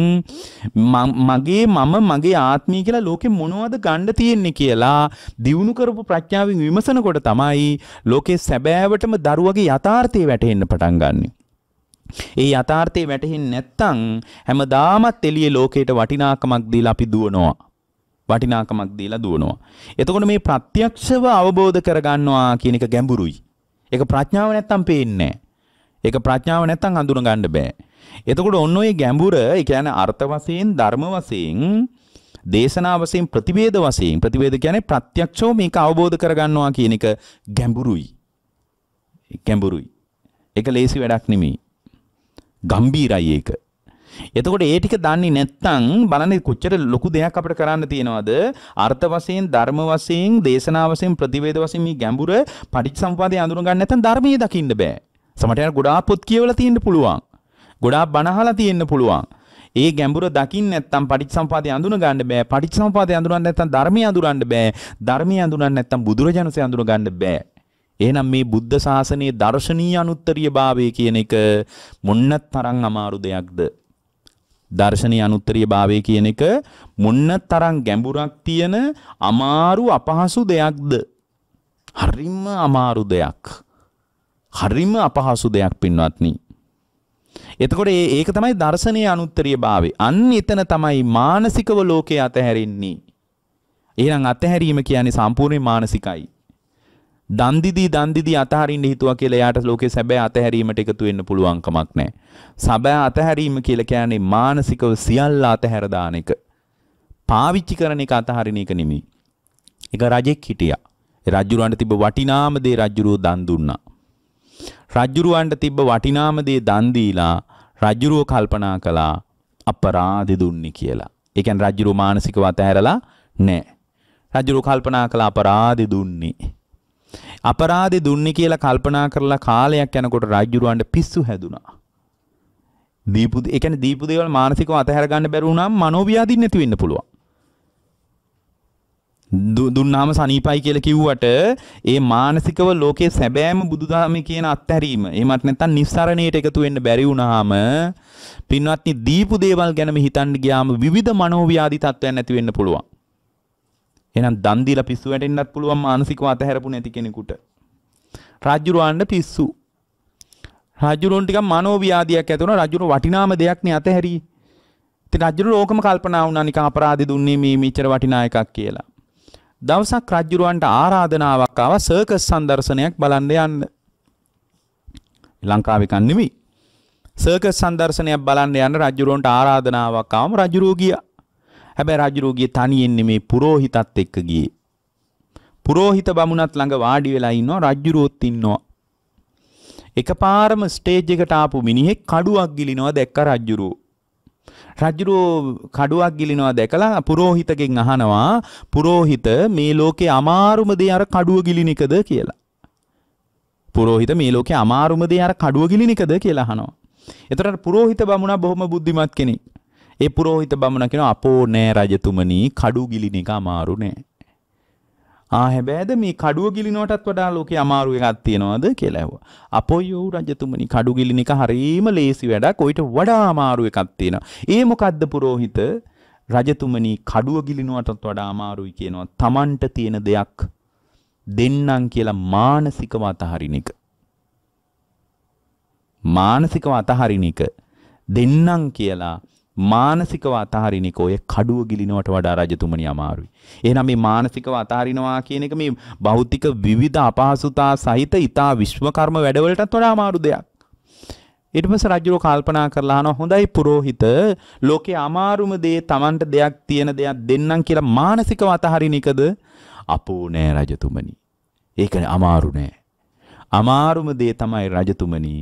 මගේ මම මගේ ආත්මය කියලා ලෝකෙ මොනවද ගන්න තියෙන්නේ කියලා දිනු කරපු ප්‍රඥාවෙන් විමසනකොට තමයි ලෝකේ සැබෑවටම දරුවගේ යථාර්ථය වැටහෙන්න පටන් ගන්නේ ඒ යථාර්ථය වැටහෙන්නේ නැත්නම් හැමදාමත් එළියේ ලෝකයට වටිනාකමක් දීලා අපි දුවනවා. වටිනාකමක් දීලා දුවනවා. එතකොට මේ ප්‍රත්‍යක්ෂව අවබෝධ කරගන්නවා කියන එක ගැඹුරුයි. ඒක ප්‍රඥාව නැත්තම් පේන්නේ ඒක ප්‍රඥාව නැත්තම් හඳුනගන්න බෑ. එතකොට ඔන්න ඔය ගැඹුර, ඒ කියන්නේ අර්ථ වශයෙන්, ධර්ම වශයෙන්, දේශනා වශයෙන්, ප්‍රතිවේද වශයෙන්, ප්‍රතිවේද කියන්නේ ප්‍රත්‍යක්ෂව මේක අවබෝධ කරගන්නවා කියන එක ගැඹුරුයි. ගැඹුරුයි. ඒක ලේසි වැඩක් නෙමෙයි. ගම්බීරයි ඒක. එතකොට ඒ ටික දන්නේ නැත්නම් බලන්න කොච්චර ලොකු දෙයක් අපිට කරන්න තියෙනවද අර්ථ වශයෙන් ධර්ම වශයෙන් දේශනා වශයෙන් ප්‍රතිවේද වශයෙන් මේ ගැඹුර පටිච්චසමුපාදය අඳුන ගන්න නැත්නම් ධර්මයේ දකින්න බෑ සමහර යන ගොඩාක් පොත් කියවලා තියෙන්න පුළුවන් ගොඩාක් බණ අහලා තියෙන්න පුළුවන් ඒ ගැඹුර දකින්න නැත්නම් පටිච්චසමුපාදය අඳුන ගන්න බෑ පටිච්චසමුපාදය අඳුනන්න නැත්නම් ධර්මය අඳුරන්න බෑ ධර්මය අඳුනන්න නැත්නම් බුදුරජාණන්සේ අඳුන ගන්න බෑ එහෙනම් මේ බුද්ධ ශාසනයේ දර්ශනීය අනුත්තරීයභාවය කියන එක මොන්න තරම් අමාරු දෙයක්ද? දර්ශනීය අනුත්තරීයභාවය කියන එක මොන්න තරම් ගැඹුරක් තියෙන අමාරු අපහසු දෙයක්ද? හරිම අමාරු දෙයක්. හරිම අපහසු දෙයක් පින්වත්නි. එතකොට ඒක තමයි දර්ශනීය අනුත්තරීයභාවය. අන්න එතන තමයි මානසිකව ලෝකේ අතහැරෙන්නේ. එහෙනම් අතහැරීම කියන්නේ සම්පූර්ණ මානසිකයි. දන්දිදී දන්දිදී අතහරින්න හිතුවා කියලා එයාට ලෝකේ සැබෑ අතහැරීමට එකතු වෙන්න පුළුවන් කමක් නැහැ. සැබෑ අතහැරීම කියලා කියන්නේ මානසිකව සියල්ල අතහැර දාන එක. පාවිච්චි කරන එක අතහරින එක නෙමෙයි. එක රජෙක් හිටියා. රජුරවන්ට තිබ්බ වටිනාම දේ රජුරෝ දන් දුන්නා. රජුරවන්ට තිබ්බ වටිනාම දේ දන් දීලා රජුරෝ කල්පනා කළා අපරාධ දුන්නේ කියලා. ඒ කියන්නේ රජුරෝ මානසිකව අතහැරලා නැහැ. රජුරෝ කල්පනා කළා අපරාධ දුන්නේ. අපරාධේ දුන්නේ කියලා කල්පනා කරලා කාලයක් යනකොට රාජ්‍යරුවන්ට පිස්සු හැදුනා. දීපු ඒ කියන්නේ දීපු දේවල් මානසිකව අතහැර ගන්න බැරි වුණාම මනෝව්‍යාධින් නැති වෙන්න පුළුවන්. දුන්නාම සනීපයි කියලා කිව්වට ඒ මානසිකව ලෝකයේ සැබෑම බුදුදහමේ කියන අත්හැරීම එහෙමත් නැත්නම් නිස්සරණයට එකතු වෙන්න බැරි වුණාම පින්වත්නි දීපු දේවල් ගැනම හිතන්න ගියාම විවිධ මනෝව්‍යාධි තත්ත්වයන් ඇති වෙන්න පුළුවන්. එහෙනම් දන් දීලා පිස්සු වැටෙන්නත් පුළුවන් මානසිකව අතහැරපු නැති කෙනෙකුට. රාජ්‍යරුවන්ට පිස්සු. රාජ්‍යරුවන් ටිකක් මනෝව්‍යාධියක් ඇති වුණා. රාජ්‍යරුව වටිනාම දෙයක් නේ අතහැරියේ. ඉතින් රාජ්‍යරුව ඕකම කල්පනා වුණා නිකන් අපරාධ දුන්නේ මේ මෙච්චර වටිනා එකක් කියලා. දවසක් රාජ්‍යරුවන්ට ආරාධනාවක් ආවා සර්කස් සම්දර්ශනයක් බලන්න යන්න. ලංකාවේ කන් නෙමෙයි. සර්කස් සම්දර්ශනයක් බලන්න යන්න රාජ්‍යරුවන්ට ආරාධනාවක් ආවම රාජ්‍යරුව ගියා. හැබැයි රජුරෝ ගියේ තනියෙන් නෙමේ පුරෝහිතත් එක්ක ගියේ. පුරෝහිත බමුණත් ළඟ වාඩි වෙලා ඉන්නවා රජුරෝත් ඉන්නවා. එකපාරම ස්ටේජ් එකට ආපු මිනිහෙක් කඩුවක් ගිලිනවා දැක්ක රජුරෝ. රජුරෝ කඩුවක් ගිලිනවා දැකලා පුරෝහිතගෙන් අහනවා පුරෝහිත මේ ලෝකේ අමාරුම දේ අර කඩුව ගිලින එකද කියලා. පුරෝහිත මේ ලෝකේ අමාරුම දේ අර කඩුව ගිලින එකද කියලා අහනවා. එතකොට පුරෝහිත බමුණා බොහොම බුද්ධිමත් කෙනෙක්. ඒ පුරෝහිත බමුණ කියනවා අපෝ නෑ රජතුමනි කඩු ගිලින එක අමාරු නෑ. ආ හැබැයිද මේ කඩුව ගිලිනවටත් වඩා ලෝකේ අමාරු එකක් තියනවද කියලා ඇහුවා. අපොයෝ රජතුමනි කඩු ගිලින එක හරීම ලේසි වැඩක්. ඔయిత වඩා අමාරු එකක් තියෙනවා. ඒ මොකද්ද පුරোহিত? රජතුමනි කඩුව ගිලිනවටත් වඩා අමාරුයි කියනවා. Tamanට තියෙන දෙයක් දෙන්නම් කියලා මානසිකව අතහරින එක. මානසිකව අතහරින එක දෙන්නම් කියලා මානසිකව අතහරිනකෝ ඔය කඩුව ගිලිනවට වඩා රජතුමනි අමාරුයි. එහෙනම් මේ මානසිකව අතහරිනවා කියන එක මේ භෞතික විවිධ අපහසුතා සහිත ඊතා විශ්වකර්ම වැඩවලටත් වඩා අමාරු දෙයක්. ඊට පස්සේ රජුරෝ කල්පනා කරලා අහනවා හොඳයි පුරෝහිත ලෝකේ අමාරුම දේ Tamanට දෙයක් තියෙන දෙයක් දෙන්නම් කියලා මානසිකව අතහරින එකද අපෝ නෑ රජතුමනි. ඒක අමාරු නෑ. අමාරුම දේ තමයි රජතුමනි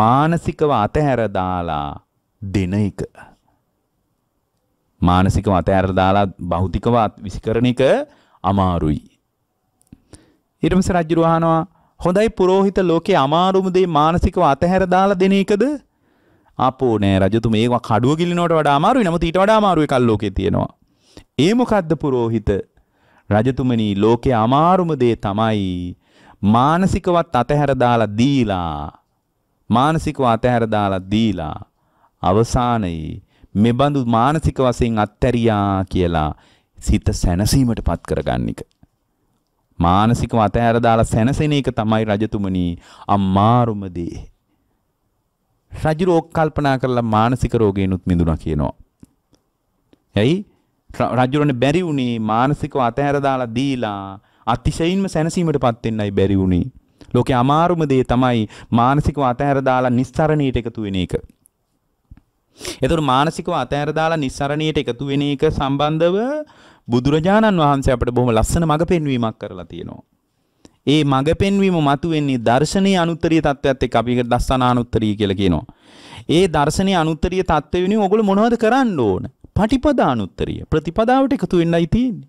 මානසිකව අතහැර දාලා දෙන එක. මානසිකව අතෑර දාලා භෞතිකව විසිකරණ එක අමාරුයි. ඊට පස්සේ රජු වහනවා හොඳයි පූජිත ලෝකේ අමාරුම දේ මානසිකව අතහැර දාලා දෙන එකද? ආපෝ නෑ රජතු මේවා කඩුව ගිලිනවට වඩා අමාරුයි නමුත් ඊට වඩා අමාරු එකක් ලෝකේ තියෙනවා. ඒ මොකද්ද පූජිත? රජතුමනි ලෝකේ අමාරුම දේ තමයි මානසිකවත් අතහැර දාලා දීලා මානසිකව අතහැර දාලා දීලා අවසානයේ මෙබඳු මානසික වශයෙන් අත්හැරියා කියලා සිත සැනසීමටපත් කරගන්න එක. මානසිකව අතහැර දාලා සැනසෙන එක තමයි රජතුමනි අමාරුම දේ. රජු රෝග කල්පනා කරලා මානසික රෝගේනුත් මිදුණා කියනවා. ඇයි? රජුරණ බැරි වුණේ මානසිකව අතහැර දාලා දීලා අතිශයින්ම සැනසීමටපත් වෙන්නයි බැරි වුණේ. ලෝකේ අමාරුම දේ තමයි මානසිකව අතහැර දාලා නිස්සරණයට එකතු වෙන එක. එතකොට මානසිකව අතෑර දාලා නිස්සරණියට එකතු වෙන එක සම්බන්ධව බුදුරජාණන් වහන්සේ අපිට බොහොම ලස්සන මඟ පෙන්වීමක් කරලා තියෙනවා. ඒ මඟ පෙන්වීම මතුවෙන්නේ දර්ශනීය අනුත්තරීය தත්වයත් එක්ක අපි ඒකට දස්සන අනුත්තරීය කියලා කියනවා. ඒ දර්ශනීය අනුත්තරීය தත්ත්වය වෙනුවෙන් ඔයගොල්ලෝ මොනවද කරන්න ඕන? පටිපදා අනුත්තරීය ප්‍රතිපදාවට එකතු වෙන්නයි තියෙන්නේ.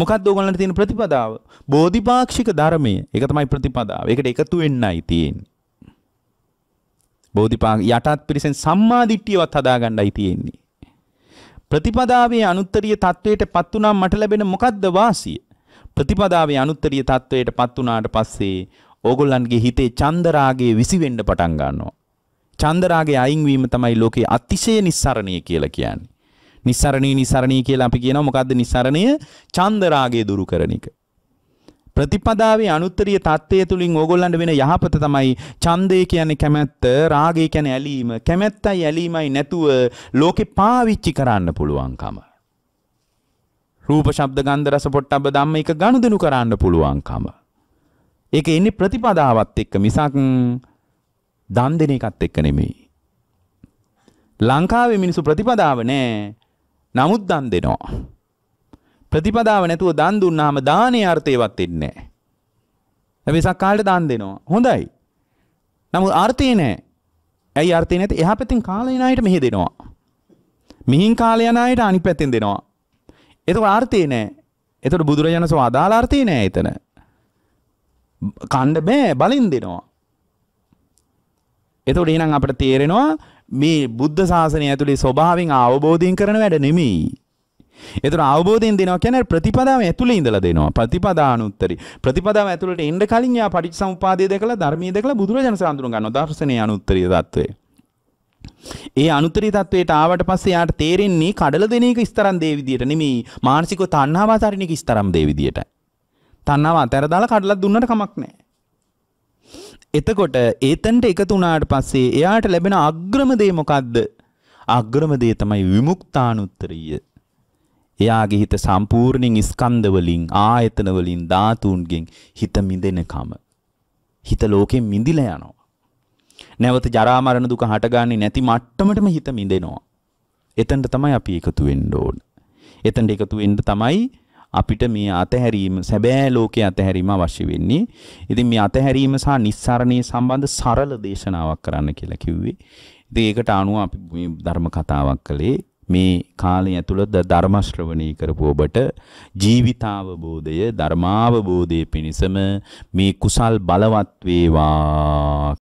මොකක්ද ඔයගොල්ලන්ට තියෙන ප්‍රතිපදාව? බෝධිපාක්ෂික ධර්මය. ඒක තමයි ප්‍රතිපදාව. ඒකට එකතු වෙන්නයි තියෙන්නේ. බෝධිපාක යටත් පිරිසෙන් සම්මාදිට්ඨියවත් හදාගන්නයි තියෙන්නේ. ප්‍රතිපදාවේ අනුත්තරීය தത്വයට පත් වුණා මට ලැබෙන මොකද්ද වාසිය? ප්‍රතිපදාවේ අනුත්තරීය தത്വයට පත් වුණාට පස්සේ ඕගොල්ලන්ගේ හිතේ චන්දරාගයේ විසිවෙන්න පටන් ගන්නවා. චන්දරාගයේ අයින්වීම තමයි ලෝකේ අතිශය නිස්සරණිය කියලා කියන්නේ. නිස්සරණී නිස්සරණී කියලා අපි කියනවා මොකද්ද නිස්සරණය? චන්දරාගය දුරු කරන එක. ප්‍රතිපදාවේ අනුත්තරීය தත්ත්වය තුලින් ඕගොල්ලන්ට වෙන යහපත තමයි ඡන්දය කියන්නේ කැමැත්ත, රාගය කියන්නේ ඇලීම, කැමැත්තයි ඇලීමයි නැතුව ලෝකේ පාවිච්චි කරන්න පුළුවන්කම. රූප, ශබ්ද, ගන්ධ, රස, පොට්ටබ්බ ධම්ම එක ගනුදෙනු කරන්න පුළුවන්කම. ඒක එන්නේ ප්‍රතිපදාවත් එක්ක මිසක් දන් දෙන එකත් එක්ක නෙමෙයි. ලංකාවේ මිනිස්සු ප්‍රතිපදාව නැහැ. නමුත් දන් දෙනවා. ප්‍රතිපදාව නැතුව දන් දුන්නාම දානේ අර්ථයවත් එන්නේ නැහැ. අපි සක්කාලට දන් දෙනවා. හොඳයි. නමුත් අර්ථය නැහැ. ඇයි අර්ථය නැති? එහා පැත්තෙන් කාලේ නායට මෙහෙ දෙනවා. මිහින් කාලේ යන අයට අනිත් පැත්තෙන් දෙනවා. ඒතකොට අර්ථය නැහැ. එතකොට බුදුරජාණන්සෝ අදාළ අර්ථය නෑ එතන. කණ්ඩ බෑ බලින් දෙනවා. එතකොට එහෙනම් අපිට තේරෙනවා මේ බුද්ධ ශාසනය ඇතුලේ ස්වභාවයෙන් අවබෝධයෙන් කරන වැඩ නෙමෙයි. එතුර අවබෝධයෙන් දෙනවා කියන්නේ ප්‍රතිපදාව ඇතුළේ ඉඳලා දෙනවා. ප්‍රතිපදානුත්තරි. ප්‍රතිපදාව ඇතුළට එන්න කලින් යා පටිච්චසමුපාදය දැකලා ධර්මීය දැකලා බුදුරජාණන් වහන්සේ අඳුර ගන්නවා. දර්ශනීය අනුත්තරීය தત્ත්වය. ඒ අනුතරී තත්වයට ආවට පස්සේ යාට තේරෙන්නේ කඩල දෙන එක ඉස්තරම් දේ විදියට නෙමෙයි මානසිකව තණ්හාව අතරින් එක ඉස්තරම් දේ විදියට. තණ්හාව අතර දාලා කඩලක් දුන්නට කමක් නැහැ. එතකොට ඒතන්ට එකතු වුණාට පස්සේ එයාට ලැබෙන අග්‍රම දේ මොකද්ද? අග්‍රම දේ තමයි විමුක්තානුත්තරීය එයාගේ හිත සම්පූර්ණයෙන් ස්කන්ධ වලින් ආයතන වලින් ධාතුන්ගෙන් හිත මිදෙනකම හිත ලෝකෙන් මිදිලා යනවා. නැවත ජරා මරණ දුක හටගන්නේ නැති මට්ටමටම හිත මිදෙනවා. එතනට තමයි අපි එකතු වෙන්න ඕන. එතනට එකතු වෙන්න තමයි අපිට මේ අතහැරීම සැබෑ ලෝකයේ අතහැරීම අවශ්‍ය වෙන්නේ. ඉතින් මේ අතහැරීම සහ නිස්සරණයේ සම්බන්ධ සරල දේශනාවක් කරන්න කියලා කිව්වේ. ඉතින් ඒකට අනුව අපි මේ ධර්ම කතාවක් කළේ. මේ කාලය ඇතුළත ධර්ම ශ්‍රවණී කරපු ඔබට ජීවිතාවබෝධය ධර්මාවබෝධය පිණිසම මේ කුසල් බලවත් වේවා